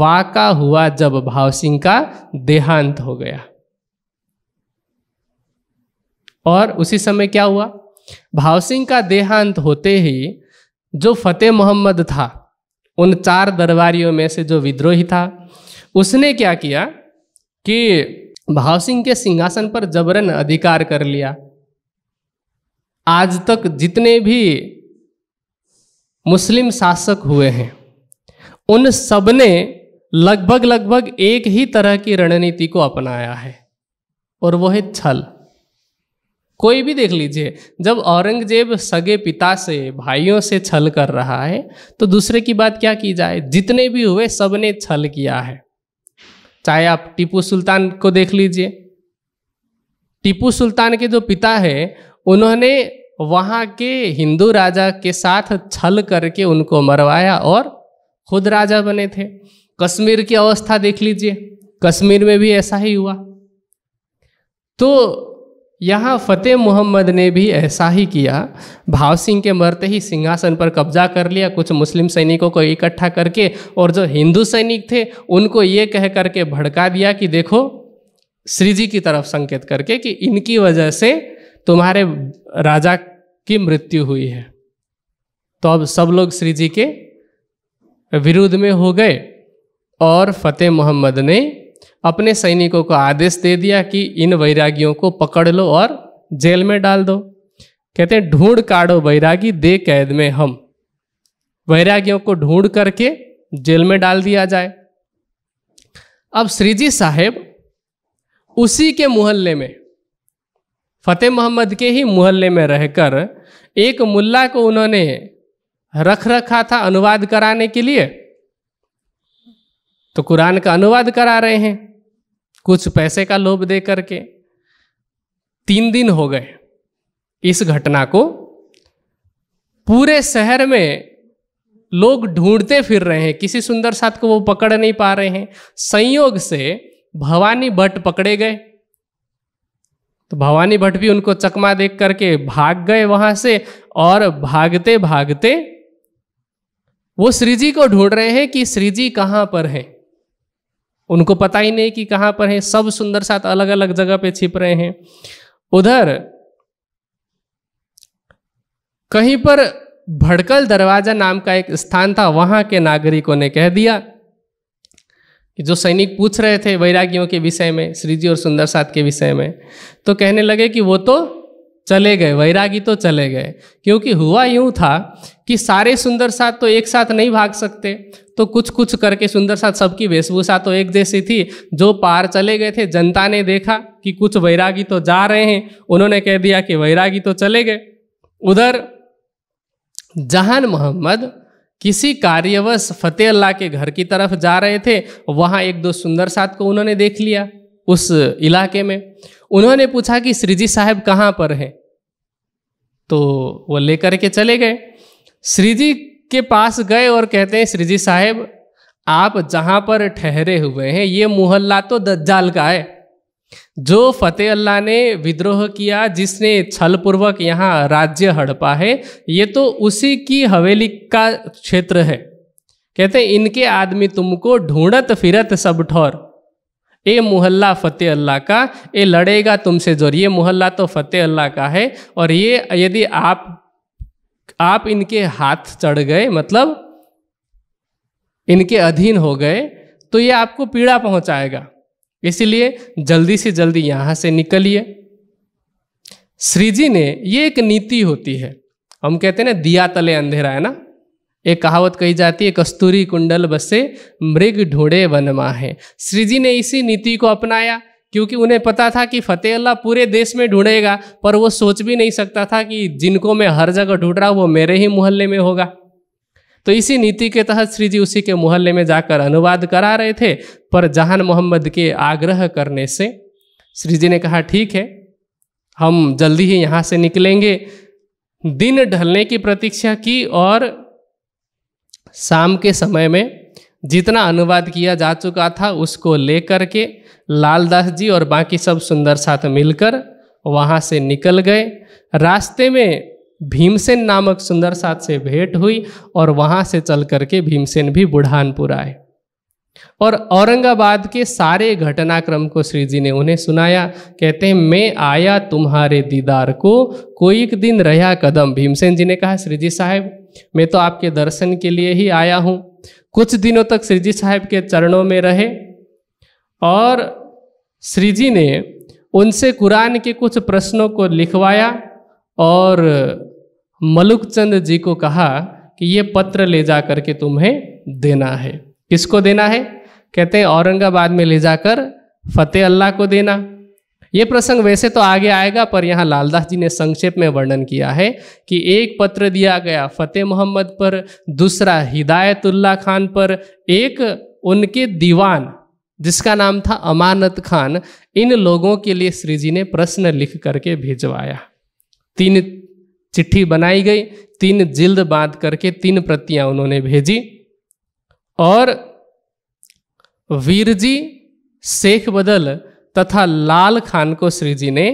वाका हुआ जब भाव सिंह का देहांत हो गया और उसी समय क्या हुआ भाव सिंह का देहांत होते ही जो फतेह मोहम्मद था उन चार दरबारियों में से जो विद्रोही था उसने क्या किया कि भाव सिंह के सिंहासन पर जबरन अधिकार कर लिया आज तक जितने भी मुस्लिम शासक हुए हैं उन सब ने लगभग लगभग एक ही तरह की रणनीति को अपनाया है और वो है छल कोई भी देख लीजिए जब औरंगजेब सगे पिता से भाइयों से छल कर रहा है तो दूसरे की बात क्या की जाए जितने भी हुए सब ने छल किया है चाहे आप टीपू सुल्तान को देख लीजिए टीपू सुल्तान के जो पिता है उन्होंने वहाँ के हिंदू राजा के साथ छल करके उनको मरवाया और खुद राजा बने थे कश्मीर की अवस्था देख लीजिए कश्मीर में भी ऐसा ही हुआ तो यहाँ फतेह मोहम्मद ने भी ऐसा ही किया भाव सिंह के मरते ही सिंहासन पर कब्जा कर लिया कुछ मुस्लिम सैनिकों को इकट्ठा करके और जो हिंदू सैनिक थे उनको ये कह करके भड़का दिया कि देखो श्री जी की तरफ संकेत करके कि इनकी वजह से तुम्हारे राजा की मृत्यु हुई है तो अब सब लोग श्री जी के विरुद्ध में हो गए और फतेह मोहम्मद ने अपने सैनिकों को आदेश दे दिया कि इन वैरागियों को पकड़ लो और जेल में डाल दो कहते हैं ढूंढ काढ़ो वैरागी दे कैद में हम वैरागियों को ढूंढ करके जेल में डाल दिया जाए अब श्रीजी साहेब उसी के मोहल्ले में फतेह मोहम्मद के ही मोहल्ले में रहकर एक मुल्ला को उन्होंने रख रखा था अनुवाद कराने के लिए तो कुरान का अनुवाद करा रहे हैं कुछ पैसे का लोभ दे करके तीन दिन हो गए इस घटना को पूरे शहर में लोग ढूंढते फिर रहे हैं किसी सुंदर साथ को वो पकड़ नहीं पा रहे हैं संयोग से भवानी भट्ट पकड़े गए तो भवानी भट्ट भी उनको चकमा देख करके भाग गए वहां से और भागते भागते वो श्रीजी को ढूंढ रहे हैं कि श्रीजी कहां पर हैं उनको पता ही नहीं कि कहां पर हैं सब सुंदर साथ अलग अलग जगह पे छिप रहे हैं उधर कहीं पर भड़कल दरवाजा नाम का एक स्थान था वहां के नागरिकों ने कह दिया कि जो सैनिक पूछ रहे थे वैरागियों के विषय में श्रीजी और सुंदर साथ के विषय में तो कहने लगे कि वो तो चले गए वैरागी तो चले गए क्योंकि हुआ यूं था कि सारे सुंदर साथ तो एक साथ नहीं भाग सकते तो कुछ कुछ करके सुंदर साथ सबकी वेशभूषा तो एक जैसी थी जो पार चले गए थे जनता ने देखा कि कुछ वैरागी तो जा रहे हैं उन्होंने कह दिया कि वैरागी तो चले गए उधर जहान मोहम्मद किसी कार्यवश फतेह अल्लाह के घर की तरफ जा रहे थे वहाँ एक दो सुंदर साथ को उन्होंने देख लिया उस इलाके में उन्होंने पूछा कि श्री जी साहब कहाँ पर हैं तो वो लेकर के चले गए श्री जी के पास गए और कहते हैं श्री जी साहेब आप जहाँ पर ठहरे हुए हैं ये मोहल्ला तो दज्जाल का है जो फतेह अल्लाह ने विद्रोह किया जिसने छलपूर्वक यहाँ राज्य हड़पा है ये तो उसी की हवेली का क्षेत्र है कहते इनके आदमी तुमको ढूंढत फिरत सब ठोर ए मोहल्ला फतेह अल्लाह का ए लड़ेगा तुमसे जोर ये मोहल्ला तो फतेह अल्लाह का है और ये यदि आप आप इनके हाथ चढ़ गए मतलब इनके अधीन हो गए तो ये आपको पीड़ा पहुंचाएगा इसलिए जल्दी से जल्दी यहाँ से निकलिए श्री जी ने ये एक नीति होती है हम कहते हैं ना दिया तले अंधेरा है ना एक कहावत कही जाती है कस्तूरी कुंडल बसे मृग ढूंढे वन है श्री जी ने इसी नीति को अपनाया क्योंकि उन्हें पता था कि फतेह अल्लाह पूरे देश में ढूंढेगा पर वो सोच भी नहीं सकता था कि जिनको मैं हर जगह ढूंढ रहा हूँ वो मेरे ही मोहल्ले में होगा तो इसी नीति के तहत श्री जी उसी के मोहल्ले में जाकर अनुवाद करा रहे थे पर जहान मोहम्मद के आग्रह करने से श्री जी ने कहा ठीक है हम जल्दी ही यहाँ से निकलेंगे दिन ढलने की प्रतीक्षा की और शाम के समय में जितना अनुवाद किया जा चुका था उसको लेकर के लालदास जी और बाकी सब सुंदर साथ मिलकर वहाँ से निकल गए रास्ते में भीमसेन नामक सुंदर साथ से भेंट हुई और वहां से चल करके भीमसेन भी बुढ़ानपुर आए और औरंगाबाद के सारे घटनाक्रम को श्री जी ने उन्हें सुनाया कहते हैं मैं आया तुम्हारे दीदार को कोई एक दिन रहा कदम भीमसेन जी ने कहा श्री जी साहेब मैं तो आपके दर्शन के लिए ही आया हूँ कुछ दिनों तक श्री जी साहब के चरणों में रहे और श्री जी ने उनसे कुरान के कुछ प्रश्नों को लिखवाया और मलुकचंद जी को कहा कि ये पत्र ले जा कर के तुम्हें देना है किसको देना है कहते हैं औरंगाबाद में ले जाकर फतेह अल्लाह को देना ये प्रसंग वैसे तो आगे आएगा पर यहाँ लालदास जी ने संक्षेप में वर्णन किया है कि एक पत्र दिया गया फतेह मोहम्मद पर दूसरा हिदायतुल्ला खान पर एक उनके दीवान जिसका नाम था अमानत खान इन लोगों के लिए श्री जी ने प्रश्न लिख करके भिजवाया तीन चिट्ठी बनाई गई तीन जिल्द बांध करके तीन प्रतियां उन्होंने भेजी और वीरजी शेख बदल तथा लाल खान को श्री जी ने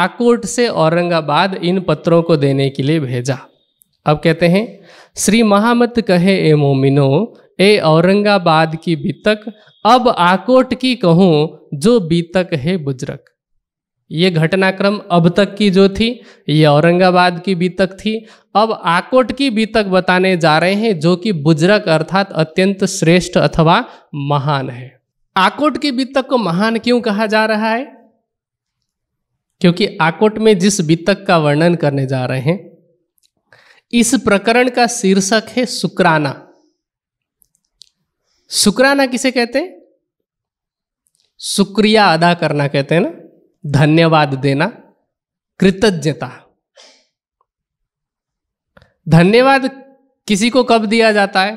आकोट से औरंगाबाद इन पत्रों को देने के लिए भेजा अब कहते हैं श्री महामत कहे ए मोमिनो ए औरंगाबाद की बीतक अब आकोट की कहूँ जो बीतक है बुजरक ये घटनाक्रम अब तक की जो थी ये औरंगाबाद की बीतक थी अब आकोट की बीतक बताने जा रहे हैं जो कि बुजरक अर्थात अत्यंत श्रेष्ठ अथवा महान है आकोट की बीतक को महान क्यों कहा जा रहा है क्योंकि आकोट में जिस बीतक का वर्णन करने जा रहे हैं इस प्रकरण का शीर्षक है शुक्राना शुक्राना किसे कहते हैं शुक्रिया अदा करना कहते हैं ना धन्यवाद देना कृतज्ञता धन्यवाद किसी को कब दिया जाता है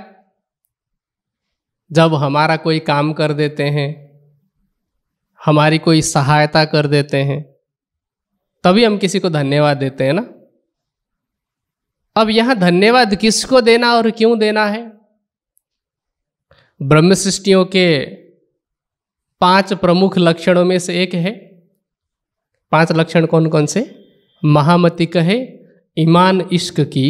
जब हमारा कोई काम कर देते हैं हमारी कोई सहायता कर देते हैं तभी हम किसी को धन्यवाद देते हैं ना अब यहां धन्यवाद किसको देना और क्यों देना है ब्रह्म सृष्टियों के पांच प्रमुख लक्षणों में से एक है पांच लक्षण कौन कौन से महामती कहे ईमान इश्क की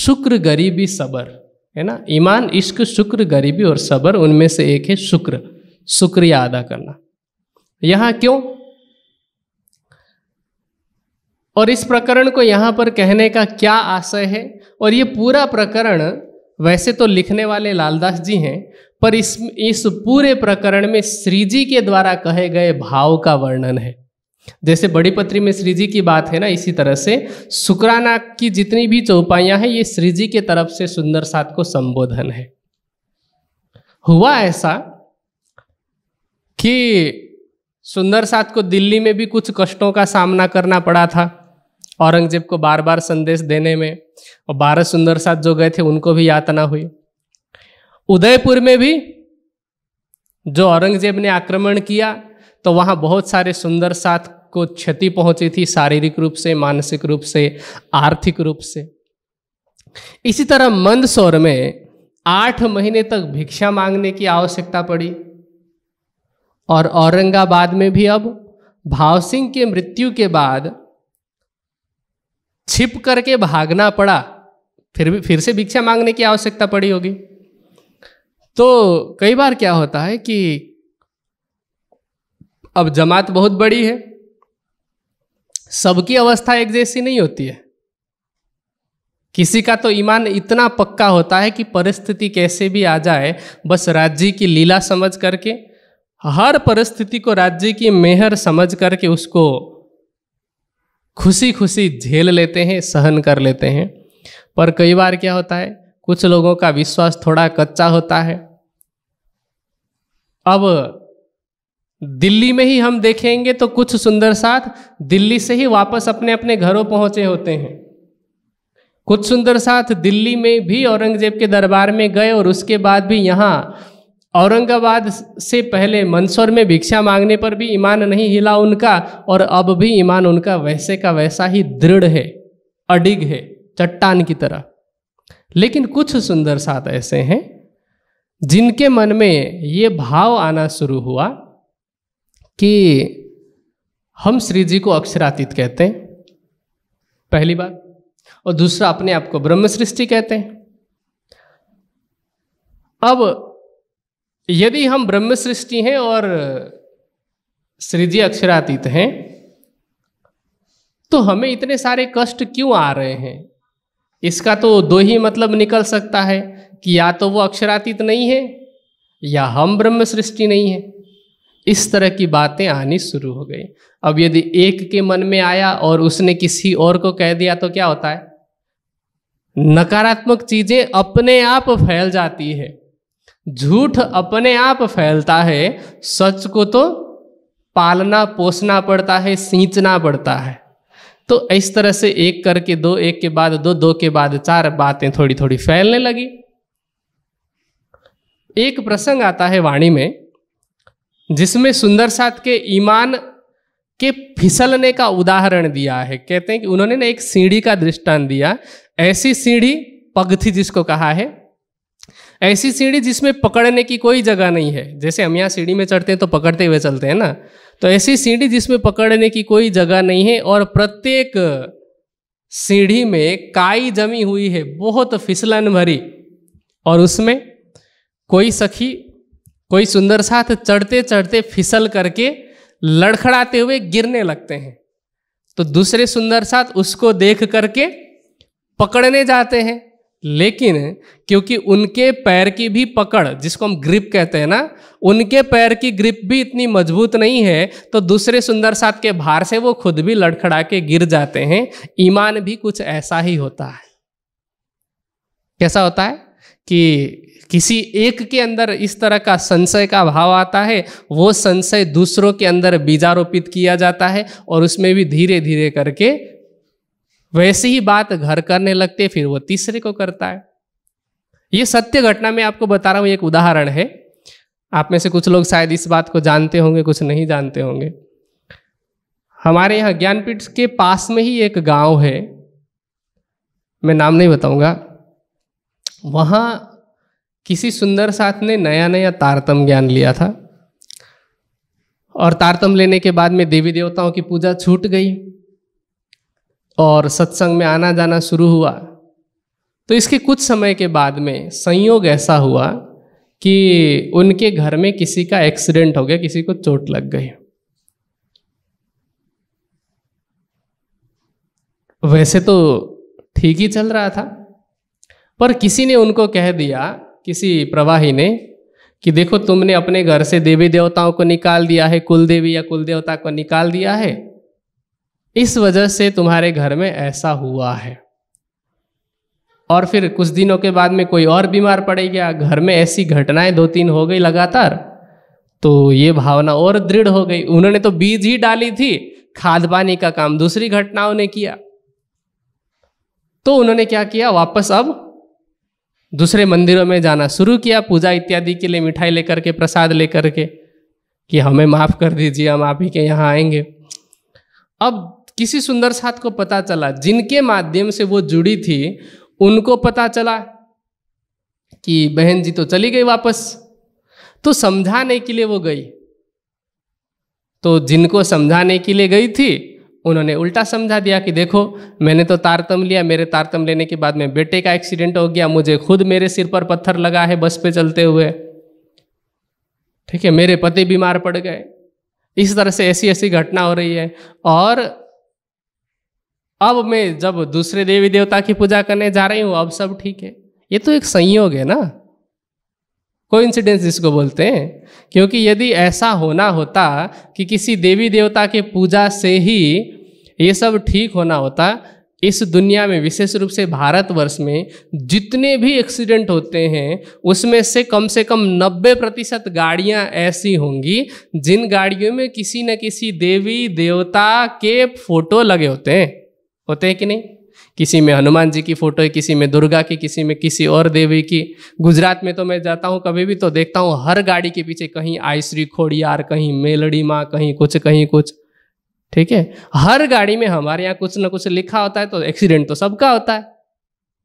शुक्र गरीबी सबर है ना ईमान इश्क शुक्र गरीबी और सबर उनमें से एक है शुक्र शुक्रिया अदा करना यहां क्यों और इस प्रकरण को यहां पर कहने का क्या आशय है और ये पूरा प्रकरण वैसे तो लिखने वाले लालदास जी हैं पर इस इस पूरे प्रकरण में श्री जी के द्वारा कहे गए भाव का वर्णन है जैसे बड़ी पत्री में श्री जी की बात है ना इसी तरह से शुक्राना की जितनी भी चौपाइयां हैं ये श्री जी के तरफ से सुंदर सात को संबोधन है हुआ ऐसा कि सुंदर सात को दिल्ली में भी कुछ कष्टों का सामना करना पड़ा था औरंगजेब को बार बार संदेश देने में और बारह सुंदर सात जो गए थे उनको भी यातना हुई उदयपुर में भी जो औरंगजेब ने आक्रमण किया तो वहाँ बहुत सारे सुंदर साथ को क्षति पहुंची थी शारीरिक रूप से मानसिक रूप से आर्थिक रूप से इसी तरह मंदसौर में आठ महीने तक भिक्षा मांगने की आवश्यकता पड़ी और औरंगाबाद में भी अब भाव सिंह के मृत्यु के बाद छिप करके भागना पड़ा फिर भी फिर से भिक्षा मांगने की आवश्यकता पड़ी होगी तो कई बार क्या होता है कि अब जमात बहुत बड़ी है सबकी अवस्था एक जैसी नहीं होती है किसी का तो ईमान इतना पक्का होता है कि परिस्थिति कैसे भी आ जाए बस राज्य की लीला समझ करके हर परिस्थिति को राज्य की मेहर समझ करके उसको खुशी खुशी झेल लेते हैं सहन कर लेते हैं पर कई बार क्या होता है कुछ लोगों का विश्वास थोड़ा कच्चा होता है अब दिल्ली में ही हम देखेंगे तो कुछ सुंदर साथ दिल्ली से ही वापस अपने अपने घरों पहुंचे होते हैं कुछ सुंदर साथ दिल्ली में भी औरंगजेब के दरबार में गए और उसके बाद भी यहाँ औरंगाबाद से पहले मंदसौर में भिक्षा मांगने पर भी ईमान नहीं हिला उनका और अब भी ईमान उनका वैसे का वैसा ही दृढ़ है अडिग है चट्टान की तरह लेकिन कुछ सुंदर साथ ऐसे हैं जिनके मन में ये भाव आना शुरू हुआ कि हम श्री जी को अक्षरातीत कहते हैं पहली बात और दूसरा अपने आप को ब्रह्म सृष्टि कहते हैं अब यदि हम ब्रह्म सृष्टि हैं और श्री जी अक्षरातीत हैं तो हमें इतने सारे कष्ट क्यों आ रहे हैं इसका तो दो ही मतलब निकल सकता है कि या तो वो अक्षरातीत नहीं है या हम ब्रह्म सृष्टि नहीं है इस तरह की बातें आनी शुरू हो गई अब यदि एक के मन में आया और उसने किसी और को कह दिया तो क्या होता है नकारात्मक चीजें अपने आप फैल जाती है झूठ अपने आप फैलता है सच को तो पालना पोसना पड़ता है सींचना पड़ता है तो इस तरह से एक करके दो एक के बाद दो दो के बाद चार बातें थोड़ी थोड़ी फैलने लगी एक प्रसंग आता है वाणी में जिसमें सुंदर साथ के ईमान के फिसलने का उदाहरण दिया है कहते हैं कि उन्होंने ना एक सीढ़ी का दृष्टांत दिया ऐसी सीढ़ी पगथी जिसको कहा है ऐसी सीढ़ी जिसमें पकड़ने की कोई जगह नहीं है जैसे हम यहाँ सीढ़ी में चढ़ते हैं तो पकड़ते हुए चलते हैं ना तो ऐसी सीढ़ी जिसमें पकड़ने की कोई जगह नहीं है और प्रत्येक सीढ़ी में काई जमी हुई है बहुत फिसलन भरी और उसमें कोई सखी कोई सुंदर साथ चढ़ते चढ़ते फिसल करके लड़खड़ाते हुए गिरने लगते हैं तो दूसरे सुंदर साथ उसको देख करके पकड़ने जाते हैं लेकिन क्योंकि उनके पैर की भी पकड़ जिसको हम ग्रिप कहते हैं ना उनके पैर की ग्रिप भी इतनी मजबूत नहीं है तो दूसरे सुंदर साथ के भार से वो खुद भी लड़खड़ा के गिर जाते हैं ईमान भी कुछ ऐसा ही होता है कैसा होता है कि किसी एक के अंदर इस तरह का संशय का भाव आता है वो संशय दूसरों के अंदर बीजारोपित किया जाता है और उसमें भी धीरे धीरे करके वैसे ही बात घर करने लगते फिर वो तीसरे को करता है ये सत्य घटना में आपको बता रहा हूँ एक उदाहरण है आप में से कुछ लोग शायद इस बात को जानते होंगे कुछ नहीं जानते होंगे हमारे यहाँ ज्ञानपीठ के पास में ही एक गांव है मैं नाम नहीं बताऊंगा वहाँ किसी सुंदर साथ ने नया नया तारतम ज्ञान लिया था और तारतम लेने के बाद में देवी देवताओं की पूजा छूट गई और सत्संग में आना जाना शुरू हुआ तो इसके कुछ समय के बाद में संयोग ऐसा हुआ कि उनके घर में किसी का एक्सीडेंट हो गया किसी को चोट लग गई वैसे तो ठीक ही चल रहा था पर किसी ने उनको कह दिया किसी प्रवाही ने कि देखो तुमने अपने घर से देवी देवताओं को निकाल दिया है कुल देवी या कुल देवता को निकाल दिया है इस वजह से तुम्हारे घर में ऐसा हुआ है और फिर कुछ दिनों के बाद में कोई और बीमार पड़ गया घर में ऐसी घटनाएं दो तीन हो गई लगातार तो ये भावना और दृढ़ हो गई उन्होंने तो बीज ही डाली थी खाद पानी का काम दूसरी घटनाओं ने किया तो उन्होंने क्या किया वापस अब दूसरे मंदिरों में जाना शुरू किया पूजा इत्यादि के लिए मिठाई लेकर के प्रसाद लेकर के कि हमें माफ़ कर दीजिए हम आप ही के यहाँ आएंगे अब किसी सुंदर साथ को पता चला जिनके माध्यम से वो जुड़ी थी उनको पता चला कि बहन जी तो चली गई वापस तो समझाने के लिए वो गई तो जिनको समझाने के लिए गई थी उन्होंने उल्टा समझा दिया कि देखो मैंने तो तारतम लिया मेरे तारतम लेने के बाद में बेटे का एक्सीडेंट हो गया मुझे खुद मेरे सिर पर पत्थर लगा है बस पे चलते हुए ठीक है मेरे पति बीमार पड़ गए इस तरह से ऐसी ऐसी घटना हो रही है और अब मैं जब दूसरे देवी देवता की पूजा करने जा रही हूँ अब सब ठीक है ये तो एक संयोग है ना कोइंसिडेंस जिसको बोलते हैं क्योंकि यदि ऐसा होना होता कि किसी देवी देवता के पूजा से ही ये सब ठीक होना होता इस दुनिया में विशेष रूप से भारतवर्ष में जितने भी एक्सीडेंट होते हैं उसमें से कम से कम 90 प्रतिशत गाड़ियाँ ऐसी होंगी जिन गाड़ियों में किसी न किसी देवी देवता के फोटो लगे होते हैं होते हैं कि नहीं किसी में हनुमान जी की फ़ोटो है किसी में दुर्गा की किसी में किसी और देवी की गुजरात में तो मैं जाता हूँ कभी भी तो देखता हूँ हर गाड़ी के पीछे कहीं आयश्री खोड़ियार कहीं मेलड़ी माँ कहीं कुछ कहीं कुछ ठीक है हर गाड़ी में हमारे यहाँ कुछ ना कुछ लिखा होता है तो एक्सीडेंट तो सबका होता है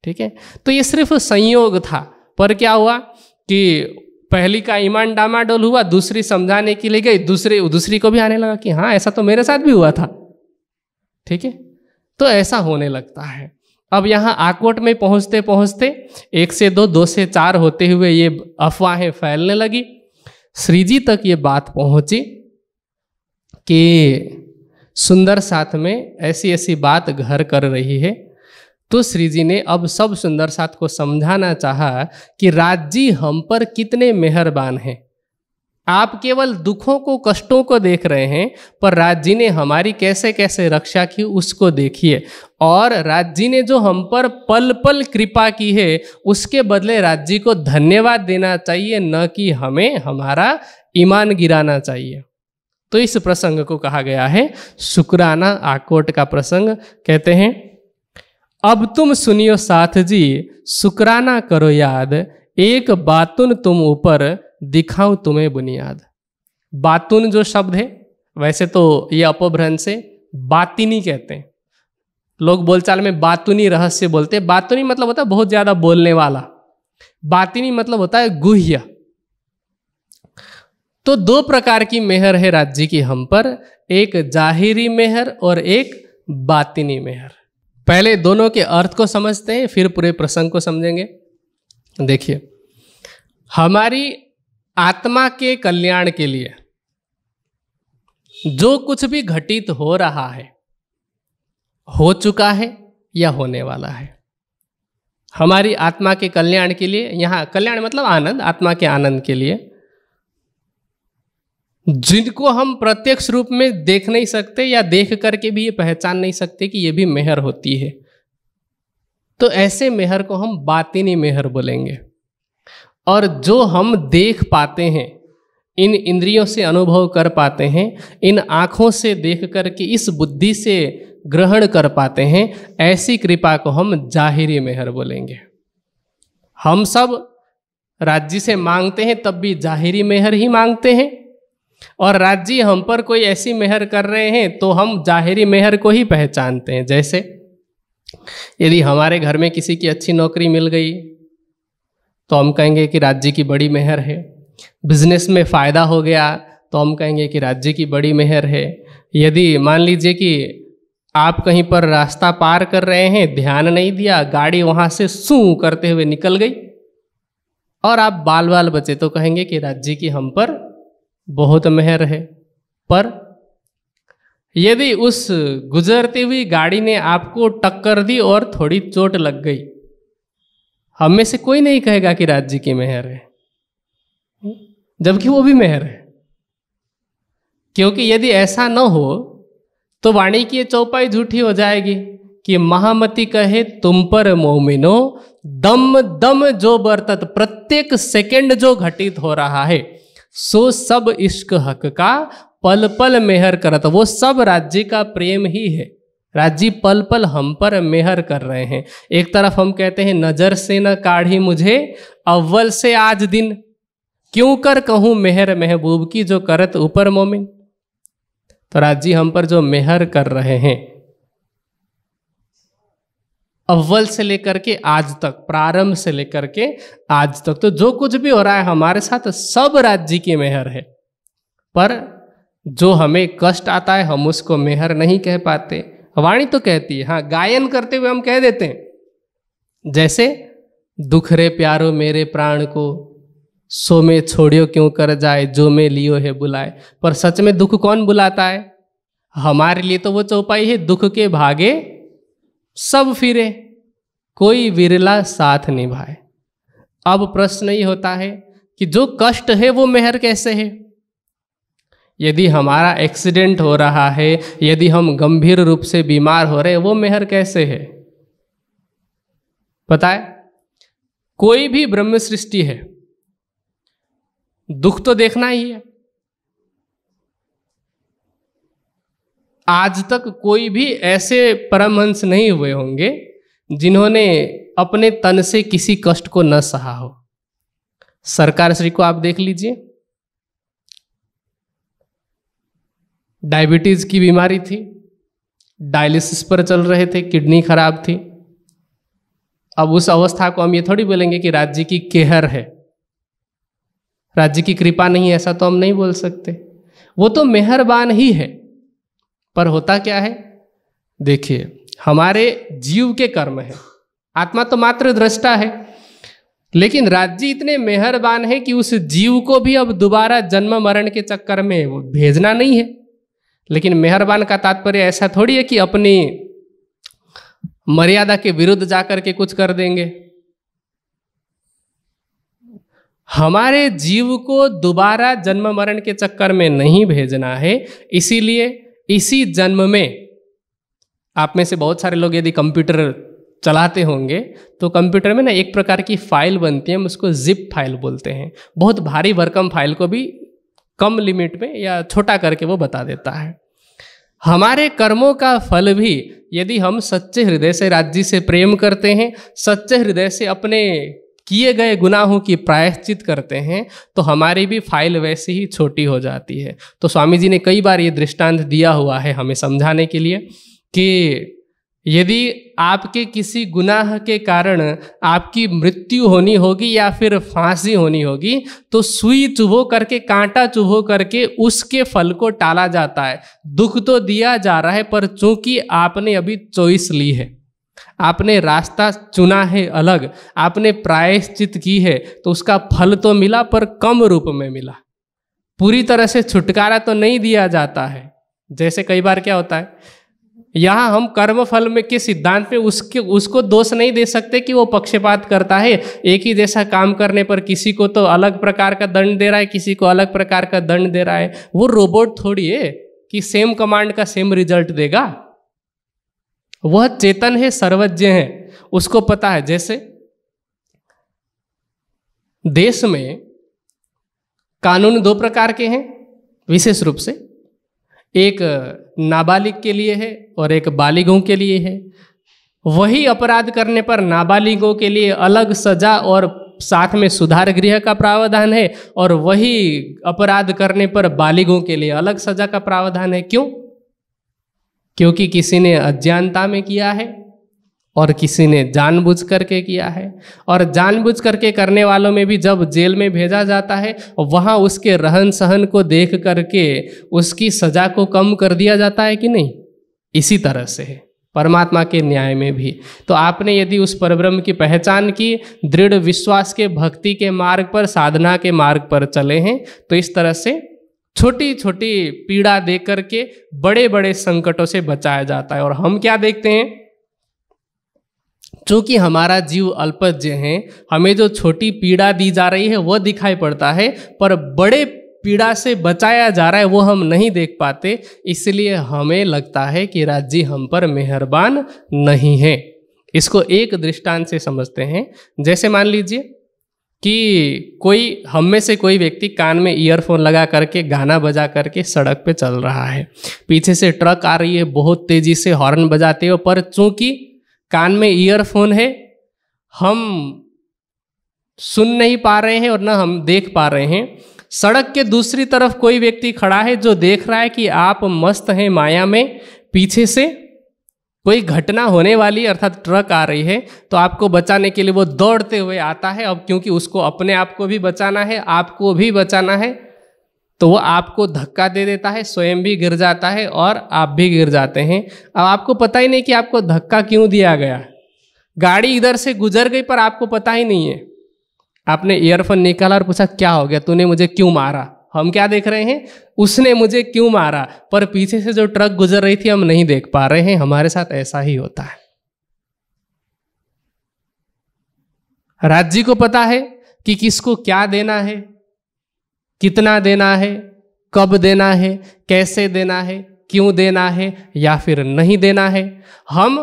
ठीक है तो ये सिर्फ संयोग था पर क्या हुआ कि पहली का ईमान डामाडोल हुआ दूसरी समझाने के लिए गई दूसरी दूसरी को भी आने लगा कि हाँ ऐसा तो मेरे साथ भी हुआ था ठीक है तो ऐसा होने लगता है अब यहाँ आकवट में पहुँचते पहुँचते एक से दो दो से चार होते हुए ये अफवाहें फैलने लगी श्रीजी तक ये बात पहुँची कि सुंदर साथ में ऐसी ऐसी बात घर कर रही है तो श्री जी ने अब सब सुंदर साथ को समझाना चाहा कि राज्य हम पर कितने मेहरबान हैं आप केवल दुखों को कष्टों को देख रहे हैं पर राज जी ने हमारी कैसे कैसे रक्षा की उसको देखिए और राज जी ने जो हम पर पल पल कृपा की है उसके बदले राज जी को धन्यवाद देना चाहिए न कि हमें हमारा ईमान गिराना चाहिए तो इस प्रसंग को कहा गया है शुक्राना आकोट का प्रसंग कहते हैं अब तुम सुनियो साथ जी शुक्राना करो याद एक बातुन तुम ऊपर दिखाऊं तुम्हें बुनियाद बातून जो शब्द है वैसे तो ये अपभ्रंश से बातिनी कहते हैं लोग बोलचाल में बातुनी रहस्य बोलते हैं बातुनी मतलब होता है बहुत ज्यादा बोलने वाला बातिनी मतलब होता है गुह्य तो दो प्रकार की मेहर है राज्य की हम पर एक जाहिरी मेहर और एक बातिनी मेहर पहले दोनों के अर्थ को समझते हैं फिर पूरे प्रसंग को समझेंगे देखिए हमारी आत्मा के कल्याण के लिए जो कुछ भी घटित हो रहा है हो चुका है या होने वाला है हमारी आत्मा के कल्याण के लिए यहां कल्याण मतलब आनंद आत्मा के आनंद के लिए जिनको हम प्रत्यक्ष रूप में देख नहीं सकते या देख करके भी ये पहचान नहीं सकते कि ये भी मेहर होती है तो ऐसे मेहर को हम बातिनी मेहर बोलेंगे और जो हम देख पाते हैं इन इंद्रियों से अनुभव कर पाते हैं इन आँखों से देख कर के इस बुद्धि से ग्रहण कर पाते हैं ऐसी कृपा को हम जाहिरी मेहर बोलेंगे हम सब राज्य से मांगते हैं तब भी जाहिरी मेहर ही मांगते हैं और राज्य हम पर कोई ऐसी मेहर कर रहे हैं तो हम जाहिरी मेहर को ही पहचानते हैं जैसे यदि हमारे घर में किसी की अच्छी नौकरी मिल गई तो हम कहेंगे कि राज्य की बड़ी मेहर है बिजनेस में फ़ायदा हो गया तो हम कहेंगे कि राज्य की बड़ी मेहर है यदि मान लीजिए कि आप कहीं पर रास्ता पार कर रहे हैं ध्यान नहीं दिया गाड़ी वहाँ से सू करते हुए निकल गई और आप बाल बाल बचे तो कहेंगे कि राज्य की हम पर बहुत मेहर है पर यदि उस गुजरती हुई गाड़ी ने आपको टक्कर दी और थोड़ी चोट लग गई हम में से कोई नहीं कहेगा कि राज जी की मेहर है जबकि वो भी मेहर है क्योंकि यदि ऐसा न हो तो वाणी की चौपाई झूठी हो जाएगी कि महामति कहे तुम पर मोमिनो दम दम जो बरतत प्रत्येक सेकंड जो घटित हो रहा है सो सब इश्क हक का पल पल मेहर करत वो सब राज्य का प्रेम ही है राज्य पल पल हम पर मेहर कर रहे हैं एक तरफ हम कहते हैं नजर से न काढ़ी मुझे अव्वल से आज दिन क्यों कर कहूं मेहर महबूब की जो करत ऊपर मोमिन तो राज्य हम पर जो मेहर कर रहे हैं अव्वल से लेकर के आज तक प्रारंभ से लेकर के आज तक तो जो कुछ भी हो रहा है हमारे साथ सब राज्य की मेहर है पर जो हमें कष्ट आता है हम उसको मेहर नहीं कह पाते वाणी तो कहती है हाँ गायन करते हुए हम कह देते हैं जैसे दुख रे प्यारो मेरे प्राण को सो में छोड़ियो क्यों कर जाए जो में लियो है बुलाए पर सच में दुख कौन बुलाता है हमारे लिए तो वो चौपाई है दुख के भागे सब फिरे कोई विरला साथ निभाए अब प्रश्न ये होता है कि जो कष्ट है वो मेहर कैसे है यदि हमारा एक्सीडेंट हो रहा है यदि हम गंभीर रूप से बीमार हो रहे हैं वो मेहर कैसे है पता है कोई भी ब्रह्म सृष्टि है दुख तो देखना ही है आज तक कोई भी ऐसे परमहंस नहीं हुए होंगे जिन्होंने अपने तन से किसी कष्ट को न सहा हो सरकार श्री को आप देख लीजिए डायबिटीज की बीमारी थी डायलिसिस पर चल रहे थे किडनी खराब थी अब उस अवस्था को हम ये थोड़ी बोलेंगे कि राज्य की केहर है राज्य की कृपा नहीं ऐसा तो हम नहीं बोल सकते वो तो मेहरबान ही है पर होता क्या है देखिए हमारे जीव के कर्म है आत्मा तो मात्र दृष्टा है लेकिन राज्य इतने मेहरबान है कि उस जीव को भी अब दोबारा जन्म मरण के चक्कर में भेजना नहीं है लेकिन मेहरबान का तात्पर्य ऐसा थोड़ी है कि अपनी मर्यादा के विरुद्ध जाकर के कुछ कर देंगे हमारे जीव को दोबारा जन्म मरण के चक्कर में नहीं भेजना है इसीलिए इसी जन्म में आप में से बहुत सारे लोग यदि कंप्यूटर चलाते होंगे तो कंप्यूटर में ना एक प्रकार की फाइल बनती है हम उसको जिप फाइल बोलते हैं बहुत भारी भरकम फाइल को भी कम लिमिट में या छोटा करके वो बता देता है हमारे कर्मों का फल भी यदि हम सच्चे हृदय से राज्य से प्रेम करते हैं सच्चे हृदय से अपने किए गए गुनाहों की प्रायश्चित करते हैं तो हमारी भी फाइल वैसे ही छोटी हो जाती है तो स्वामी जी ने कई बार ये दृष्टांत दिया हुआ है हमें समझाने के लिए कि यदि आपके किसी गुनाह के कारण आपकी मृत्यु होनी होगी या फिर फांसी होनी होगी तो सुई चुभो करके कांटा चुभो करके उसके फल को टाला जाता है दुख तो दिया जा रहा है पर चूंकि आपने अभी चॉइस ली है आपने रास्ता चुना है अलग आपने प्रायश्चित की है तो उसका फल तो मिला पर कम रूप में मिला पूरी तरह से छुटकारा तो नहीं दिया जाता है जैसे कई बार क्या होता है यहाँ हम कर्म फल में के सिद्धांत में उसके उसको दोष नहीं दे सकते कि वो पक्षपात करता है एक ही जैसा काम करने पर किसी को तो अलग प्रकार का दंड दे रहा है किसी को अलग प्रकार का दंड दे रहा है वो रोबोट थोड़ी है कि सेम कमांड का सेम रिजल्ट देगा वह चेतन है सर्वज्ञ है उसको पता है जैसे देश में कानून दो प्रकार के हैं विशेष रूप से एक नाबालिग के लिए है और एक बालिगों के लिए है वही अपराध करने पर नाबालिगों के लिए अलग सजा और साथ में सुधार गृह का प्रावधान है और वही अपराध करने पर बालिगों के लिए अलग सजा का प्रावधान है क्यों क्योंकि किसी ने अज्ञानता में किया है और किसी ने जानबूझ करके किया है और जानबूझ करके करने वालों में भी जब जेल में भेजा जाता है वहाँ उसके रहन सहन को देख करके उसकी सजा को कम कर दिया जाता है कि नहीं इसी तरह से है परमात्मा के न्याय में भी तो आपने यदि उस परब्रह्म की पहचान की दृढ़ विश्वास के भक्ति के मार्ग पर साधना के मार्ग पर चले हैं तो इस तरह से छोटी छोटी पीड़ा दे करके बड़े बड़े संकटों से बचाया जाता है और हम क्या देखते हैं चूँकि हमारा जीव अल्पज्य है हमें जो छोटी पीड़ा दी जा रही है वह दिखाई पड़ता है पर बड़े पीड़ा से बचाया जा रहा है वो हम नहीं देख पाते इसलिए हमें लगता है कि राज्य हम पर मेहरबान नहीं है इसको एक दृष्टांत से समझते हैं जैसे मान लीजिए कि कोई हम में से कोई व्यक्ति कान में ईयरफोन लगा करके गाना बजा करके सड़क पे चल रहा है पीछे से ट्रक आ रही है बहुत तेज़ी से हॉर्न बजाते हो पर चूंकि कान में ईयरफोन है हम सुन नहीं पा रहे हैं और न हम देख पा रहे हैं सड़क के दूसरी तरफ कोई व्यक्ति खड़ा है जो देख रहा है कि आप मस्त हैं माया में पीछे से कोई घटना होने वाली अर्थात ट्रक आ रही है तो आपको बचाने के लिए वो दौड़ते हुए आता है अब क्योंकि उसको अपने आप को भी बचाना है आपको भी बचाना है तो वो आपको धक्का दे देता है स्वयं भी गिर जाता है और आप भी गिर जाते हैं अब आपको पता ही नहीं कि आपको धक्का क्यों दिया गया गाड़ी इधर से गुजर गई पर आपको पता ही नहीं है आपने ईयरफोन निकाला और पूछा क्या हो गया तूने मुझे क्यों मारा हम क्या देख रहे हैं उसने मुझे क्यों मारा पर पीछे से जो ट्रक गुजर रही थी हम नहीं देख पा रहे हैं हमारे साथ ऐसा ही होता है राज्य को पता है कि किसको क्या देना है कितना देना है कब देना है कैसे देना है क्यों देना है या फिर नहीं देना है हम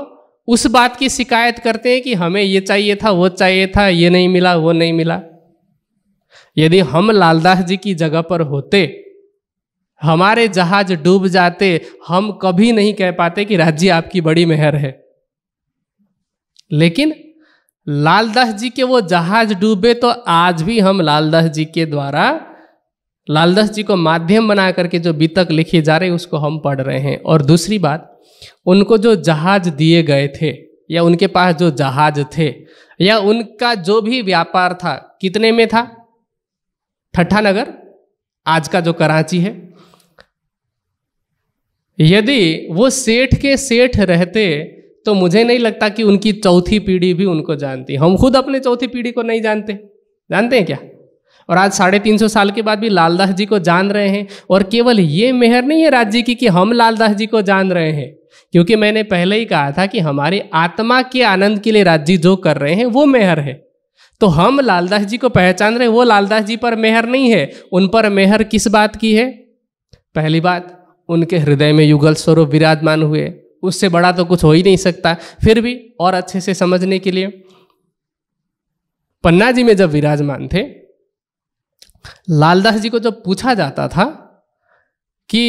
उस बात की शिकायत करते हैं कि हमें ये चाहिए था वो चाहिए था ये नहीं मिला वो नहीं मिला यदि हम लालदास जी की जगह पर होते हमारे जहाज डूब जाते हम कभी नहीं कह पाते कि राज्य आपकी बड़ी मेहर है लेकिन लालदास जी के वो जहाज डूबे तो आज भी हम लालदास जी के द्वारा लालदास जी को माध्यम बना करके जो बीतक लिखी जा रहे उसको हम पढ़ रहे हैं और दूसरी बात उनको जो जहाज दिए गए थे या उनके पास जो जहाज थे या उनका जो भी व्यापार था कितने में था ठट्ठा नगर आज का जो कराची है यदि वो सेठ के सेठ रहते तो मुझे नहीं लगता कि उनकी चौथी पीढ़ी भी उनको जानती हम खुद अपने चौथी पीढ़ी को नहीं जानते जानते हैं क्या और आज साढ़े तीन सौ साल के बाद भी लालदास जी को जान रहे हैं और केवल ये मेहर नहीं है राज्य की कि हम लालदास जी को जान रहे हैं क्योंकि मैंने पहले ही कहा था कि हमारे आत्मा के आनंद के लिए राज्य जो कर रहे हैं वो मेहर है तो हम लालदास जी को पहचान रहे वो लालदास जी पर मेहर नहीं है उन पर मेहर किस बात की है पहली बात उनके हृदय में युगल स्वरूप विराजमान हुए उससे बड़ा तो कुछ हो ही नहीं सकता फिर भी और अच्छे से समझने के लिए पन्ना जी में जब विराजमान थे लालदास जी को जब पूछा जाता था कि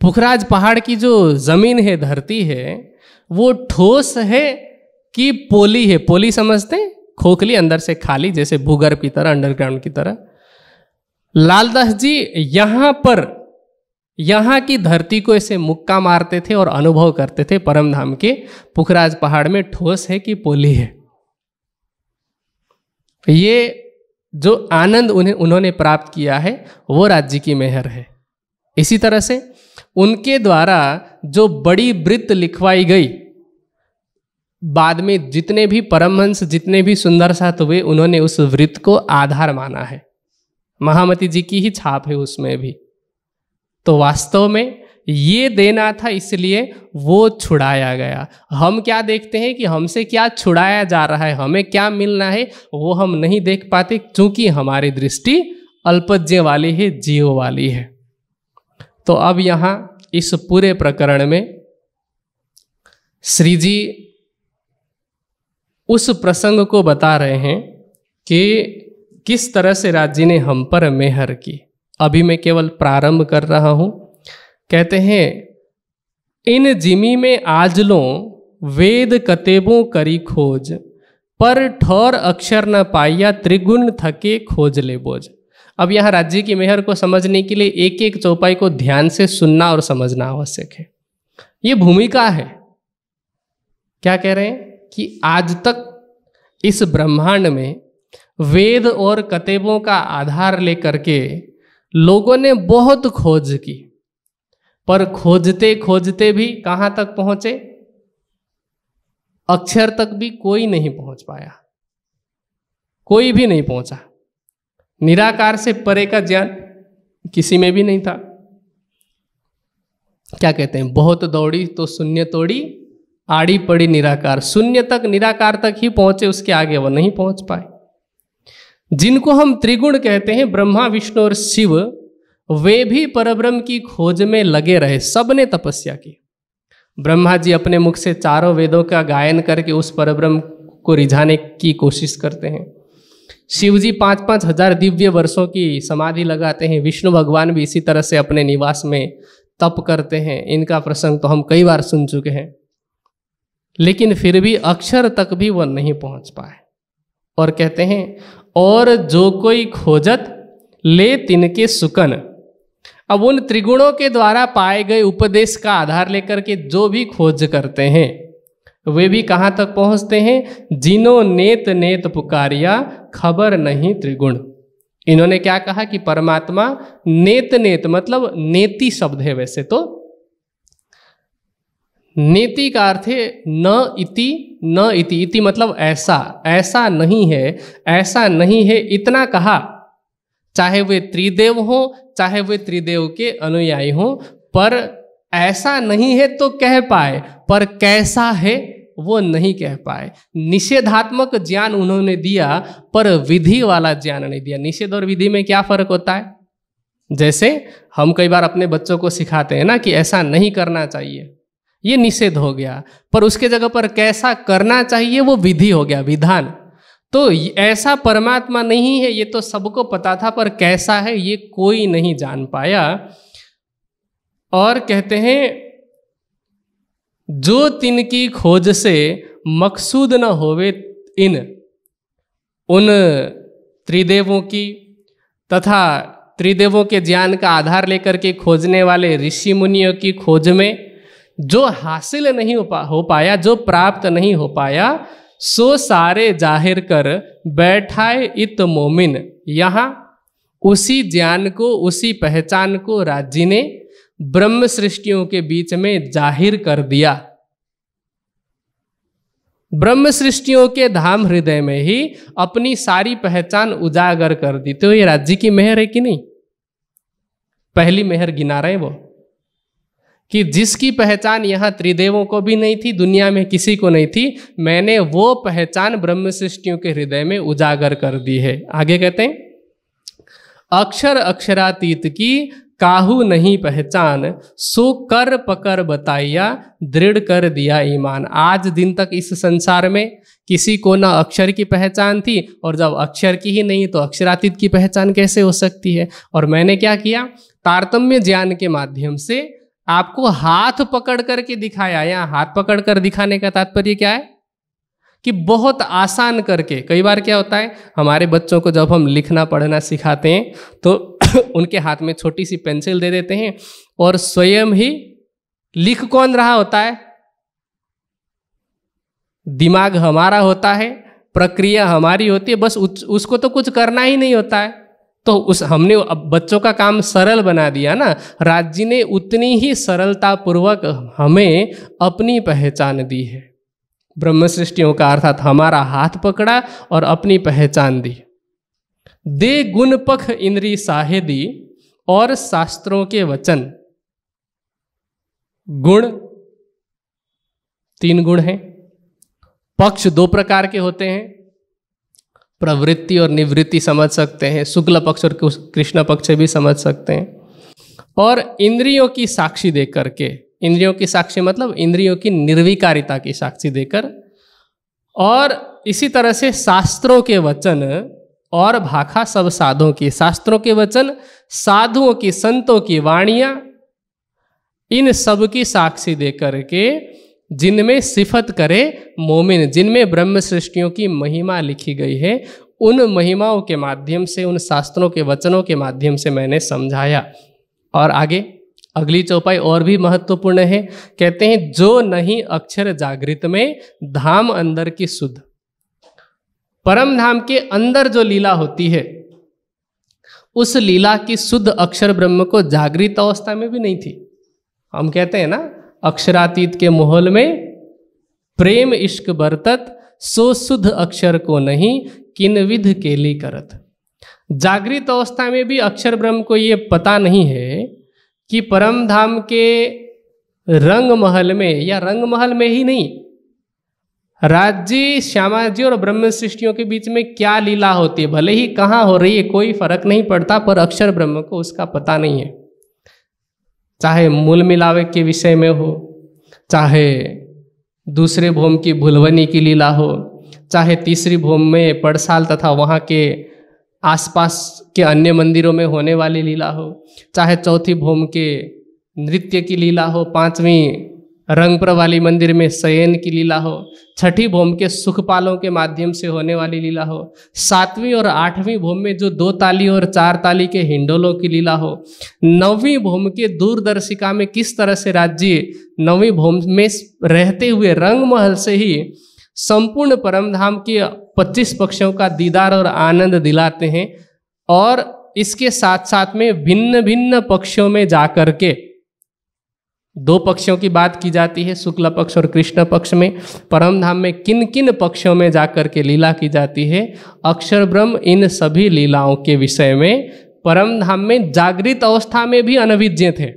पुखराज पहाड़ की जो जमीन है धरती है वो ठोस है कि पोली है पोली समझते खोखली अंदर से खाली जैसे भूगर्भ की तरह अंडरग्राउंड की तरह लालदास जी यहां पर यहां की धरती को ऐसे मुक्का मारते थे और अनुभव करते थे परमधाम के पुखराज पहाड़ में ठोस है कि पोली है ये जो आनंद उन्हें उन्होंने प्राप्त किया है वो राज्य की मेहर है इसी तरह से उनके द्वारा जो बड़ी वृत्त लिखवाई गई बाद में जितने भी परमहंस जितने भी सुंदर सात हुए उन्होंने उस वृत्त को आधार माना है महामती जी की ही छाप है उसमें भी तो वास्तव में ये देना था इसलिए वो छुड़ाया गया हम क्या देखते हैं कि हमसे क्या छुड़ाया जा रहा है हमें क्या मिलना है वो हम नहीं देख पाते क्योंकि हमारी दृष्टि अल्पज्य वाली है जीव वाली है तो अब यहाँ इस पूरे प्रकरण में श्री जी उस प्रसंग को बता रहे हैं कि किस तरह से राज्य ने हम पर मेहर की अभी मैं केवल प्रारंभ कर रहा हूँ कहते हैं इन जिमी में आज लो वेद कतेबों करी खोज पर ठौर अक्षर न पाइया त्रिगुण थके खोज ले बोझ अब यहाँ राज्य की मेहर को समझने के लिए एक एक चौपाई को ध्यान से सुनना और समझना आवश्यक है ये भूमिका है क्या कह रहे हैं कि आज तक इस ब्रह्मांड में वेद और कतेबों का आधार लेकर के लोगों ने बहुत खोज की पर खोजते खोजते भी कहाँ तक पहुंचे अक्षर तक भी कोई नहीं पहुंच पाया कोई भी नहीं पहुंचा निराकार से परे का ज्ञान किसी में भी नहीं था क्या कहते हैं बहुत दौड़ी तो शून्य तोड़ी आड़ी पड़ी निराकार शून्य तक निराकार तक ही पहुंचे उसके आगे वह नहीं पहुंच पाए जिनको हम त्रिगुण कहते हैं ब्रह्मा विष्णु और शिव वे भी परब्रह्म की खोज में लगे रहे सबने तपस्या की ब्रह्मा जी अपने मुख से चारों वेदों का गायन करके उस परब्रह्म को रिझाने की कोशिश करते हैं शिव जी पाँच पाँच हजार दिव्य वर्षों की समाधि लगाते हैं विष्णु भगवान भी इसी तरह से अपने निवास में तप करते हैं इनका प्रसंग तो हम कई बार सुन चुके हैं लेकिन फिर भी अक्षर तक भी वह नहीं पहुंच पाए और कहते हैं और जो कोई खोजत ले तिनके सुकन अब उन त्रिगुणों के द्वारा पाए गए उपदेश का आधार लेकर के जो भी खोज करते हैं वे भी कहाँ तक पहुँचते हैं जिनो नेत नेत पुकारिया खबर नहीं त्रिगुण इन्होंने क्या कहा कि परमात्मा नेत नेत मतलब नेति शब्द है वैसे तो नेति का अर्थ है न इति न इति इति मतलब ऐसा ऐसा नहीं है ऐसा नहीं है इतना कहा चाहे वे त्रिदेव हो चाहे वे त्रिदेव के अनुयायी हो पर ऐसा नहीं है तो कह पाए पर कैसा है वो नहीं कह पाए निषेधात्मक ज्ञान उन्होंने दिया पर विधि वाला ज्ञान नहीं दिया निषेध और विधि में क्या फर्क होता है जैसे हम कई बार अपने बच्चों को सिखाते हैं ना कि ऐसा नहीं करना चाहिए ये निषेध हो गया पर उसके जगह पर कैसा करना चाहिए वो विधि हो गया विधान तो ऐसा परमात्मा नहीं है ये तो सबको पता था पर कैसा है ये कोई नहीं जान पाया और कहते हैं जो तिनकी खोज से मकसूद न होवे इन उन त्रिदेवों की तथा त्रिदेवों के ज्ञान का आधार लेकर के खोजने वाले ऋषि मुनियों की खोज में जो हासिल नहीं हो पा हो पाया जो प्राप्त नहीं हो पाया सो सारे जाहिर कर बैठाए इत मोमिन यहाँ उसी ज्ञान को उसी पहचान को राज्य ने ब्रह्म सृष्टियों के बीच में जाहिर कर दिया ब्रह्म सृष्टियों के धाम हृदय में ही अपनी सारी पहचान उजागर कर दी तो ये राज्य की मेहर है कि नहीं पहली मेहर गिना रहे वो कि जिसकी पहचान यहाँ त्रिदेवों को भी नहीं थी दुनिया में किसी को नहीं थी मैंने वो पहचान ब्रह्म सृष्टियों के हृदय में उजागर कर दी है आगे कहते हैं अक्षर अक्षरातीत की काहू नहीं पहचान सो कर पकर बताइया दृढ़ कर दिया ईमान आज दिन तक इस संसार में किसी को ना अक्षर की पहचान थी और जब अक्षर की ही नहीं तो अक्षरातीत की पहचान कैसे हो सकती है और मैंने क्या किया तारतम्य ज्ञान के माध्यम से आपको हाथ पकड़ करके दिखाया या हाथ पकड़ कर दिखाने का तात्पर्य क्या है कि बहुत आसान करके कई बार क्या होता है हमारे बच्चों को जब हम लिखना पढ़ना सिखाते हैं तो उनके हाथ में छोटी सी पेंसिल दे देते हैं और स्वयं ही लिख कौन रहा होता है दिमाग हमारा होता है प्रक्रिया हमारी होती है बस उसको तो कुछ करना ही नहीं होता है तो उस हमने अब बच्चों का काम सरल बना दिया ना राज्य ने उतनी ही सरलता पूर्वक हमें अपनी पहचान दी है ब्रह्म सृष्टियों का अर्थात हमारा हाथ पकड़ा और अपनी पहचान दी दे गुण पख इंद्री साहेदी और शास्त्रों के वचन गुण तीन गुण हैं पक्ष दो प्रकार के होते हैं प्रवृत्ति और निवृत्ति समझ सकते हैं शुक्ल पक्ष और कृष्ण पक्ष भी समझ सकते हैं और इंद्रियों की साक्षी दे करके इंद्रियों की साक्षी मतलब इंद्रियों की निर्विकारिता की साक्षी देकर और इसी तरह से शास्त्रों के वचन और भाखा सब साधुओं की शास्त्रों के वचन साधुओं की संतों की वाणियाँ इन सब की साक्षी देकर के जिनमें सिफत करे मोमिन जिनमें ब्रह्म सृष्टियों की महिमा लिखी गई है उन महिमाओं के माध्यम से उन शास्त्रों के वचनों के माध्यम से मैंने समझाया और आगे अगली चौपाई और भी महत्वपूर्ण है कहते हैं जो नहीं अक्षर जागृत में धाम अंदर की शुद्ध परम धाम के अंदर जो लीला होती है उस लीला की शुद्ध अक्षर ब्रह्म को जागृत अवस्था में भी नहीं थी हम कहते हैं ना अक्षरातीत के मोहल में प्रेम इश्क बरतत सो शुद्ध अक्षर को नहीं किन विध के लिए करत जागृत अवस्था में भी अक्षर ब्रह्म को ये पता नहीं है कि परम धाम के रंग महल में या रंग महल में ही नहीं राज्य श्यामा जी और ब्रह्म सृष्टियों के बीच में क्या लीला होती है भले ही कहाँ हो रही है कोई फर्क नहीं पड़ता पर अक्षर ब्रह्म को उसका पता नहीं है चाहे मूल मिलावे के विषय में हो चाहे दूसरे भूम की भूलवनी की लीला हो चाहे तीसरी भूम में पड़साल तथा वहाँ के आसपास के अन्य मंदिरों में होने वाली लीला हो चाहे चौथी भूम के नृत्य की लीला हो पांचवी रंगपुर वाली मंदिर में सयन की लीला हो छठी भूम के सुखपालों के माध्यम से होने वाली लीला हो सातवीं और आठवीं भूम में जो दो ताली और चार ताली के हिंडोलों की लीला हो नौवीं भूम के दूरदर्शिका में किस तरह से राज्य नौवीं भूम में रहते हुए रंग महल से ही संपूर्ण परमधाम के पच्चीस पक्षों का दीदार और आनंद दिलाते हैं और इसके साथ साथ में भिन्न भिन्न पक्षों में जाकर के दो पक्षों की बात की जाती है शुक्ल पक्ष और कृष्ण पक्ष में परम धाम में किन किन पक्षों में जाकर के लीला की जाती है अक्षर ब्रह्म इन सभी लीलाओं के विषय में परम धाम में जागृत अवस्था में भी अनविज्ञ थे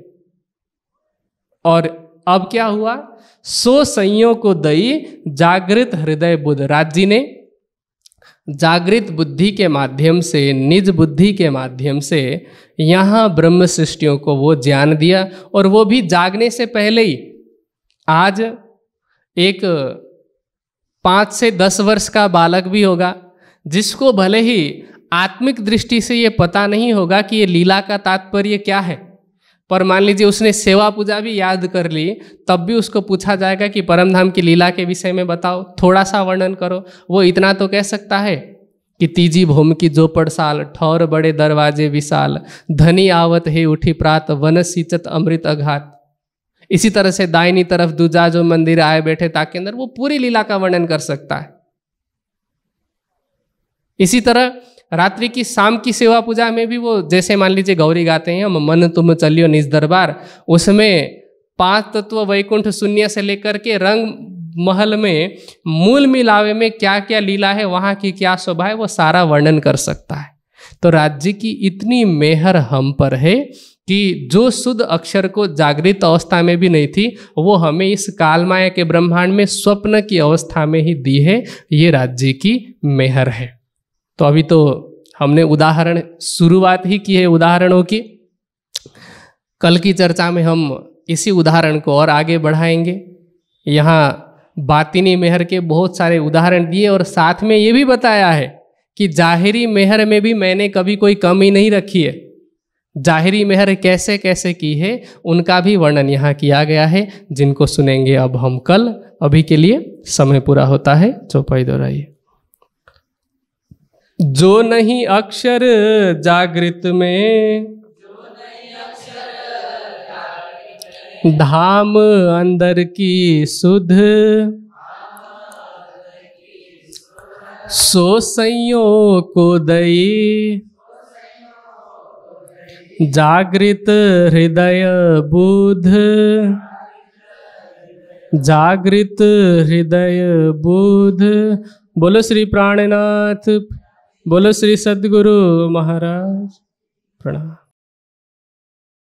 और अब क्या हुआ सो संयो को दई जागृत हृदय बुद्ध राज जी ने जागृत बुद्धि के माध्यम से निज बुद्धि के माध्यम से यहाँ ब्रह्म सृष्टियों को वो ज्ञान दिया और वो भी जागने से पहले ही आज एक पाँच से दस वर्ष का बालक भी होगा जिसको भले ही आत्मिक दृष्टि से ये पता नहीं होगा कि ये लीला का तात्पर्य क्या है पर मान लीजिए उसने सेवा पूजा भी याद कर ली तब भी उसको पूछा जाएगा कि परमधाम की लीला के विषय में बताओ थोड़ा सा वर्णन करो वो इतना तो कह सकता है कि तीजी भूम की जोपड़ साल ठौर बड़े दरवाजे विशाल धनी आवत है उठी प्रात वन सिंचत अमृत अघात इसी तरह से दाइनी तरफ दूजा जो मंदिर आए बैठे ताके अंदर वो पूरी लीला का वर्णन कर सकता है इसी तरह रात्रि की शाम की सेवा पूजा में भी वो जैसे मान लीजिए गौरी गाते हैं हम मन तुम चलियो निज दरबार उसमें पांच तत्व वैकुंठ शून्य से लेकर के रंग महल में मूल मिलावे में क्या क्या लीला है वहाँ की क्या शोभा है वो सारा वर्णन कर सकता है तो राज्य की इतनी मेहर हम पर है कि जो शुद्ध अक्षर को जागृत अवस्था में भी नहीं थी वो हमें इस कालमाया के ब्रह्मांड में स्वप्न की अवस्था में ही दी है ये राज्य की मेहर है तो अभी तो हमने उदाहरण शुरुआत ही की है उदाहरणों की कल की चर्चा में हम इसी उदाहरण को और आगे बढ़ाएंगे यहाँ बातिनी मेहर के बहुत सारे उदाहरण दिए और साथ में ये भी बताया है कि जाहिरी मेहर में भी मैंने कभी कोई कमी नहीं रखी है जाहिरी मेहर कैसे कैसे की है उनका भी वर्णन यहाँ किया गया है जिनको सुनेंगे अब हम कल अभी के लिए समय पूरा होता है चौपाई दोहराइए जो नहीं अक्षर जागृत में धाम अंदर की सुध सो को दई जागृत हृदय बुध जागृत हृदय बुध बोलो श्री प्राणनाथ बोलो श्री सदगुरु महाराज प्रणाम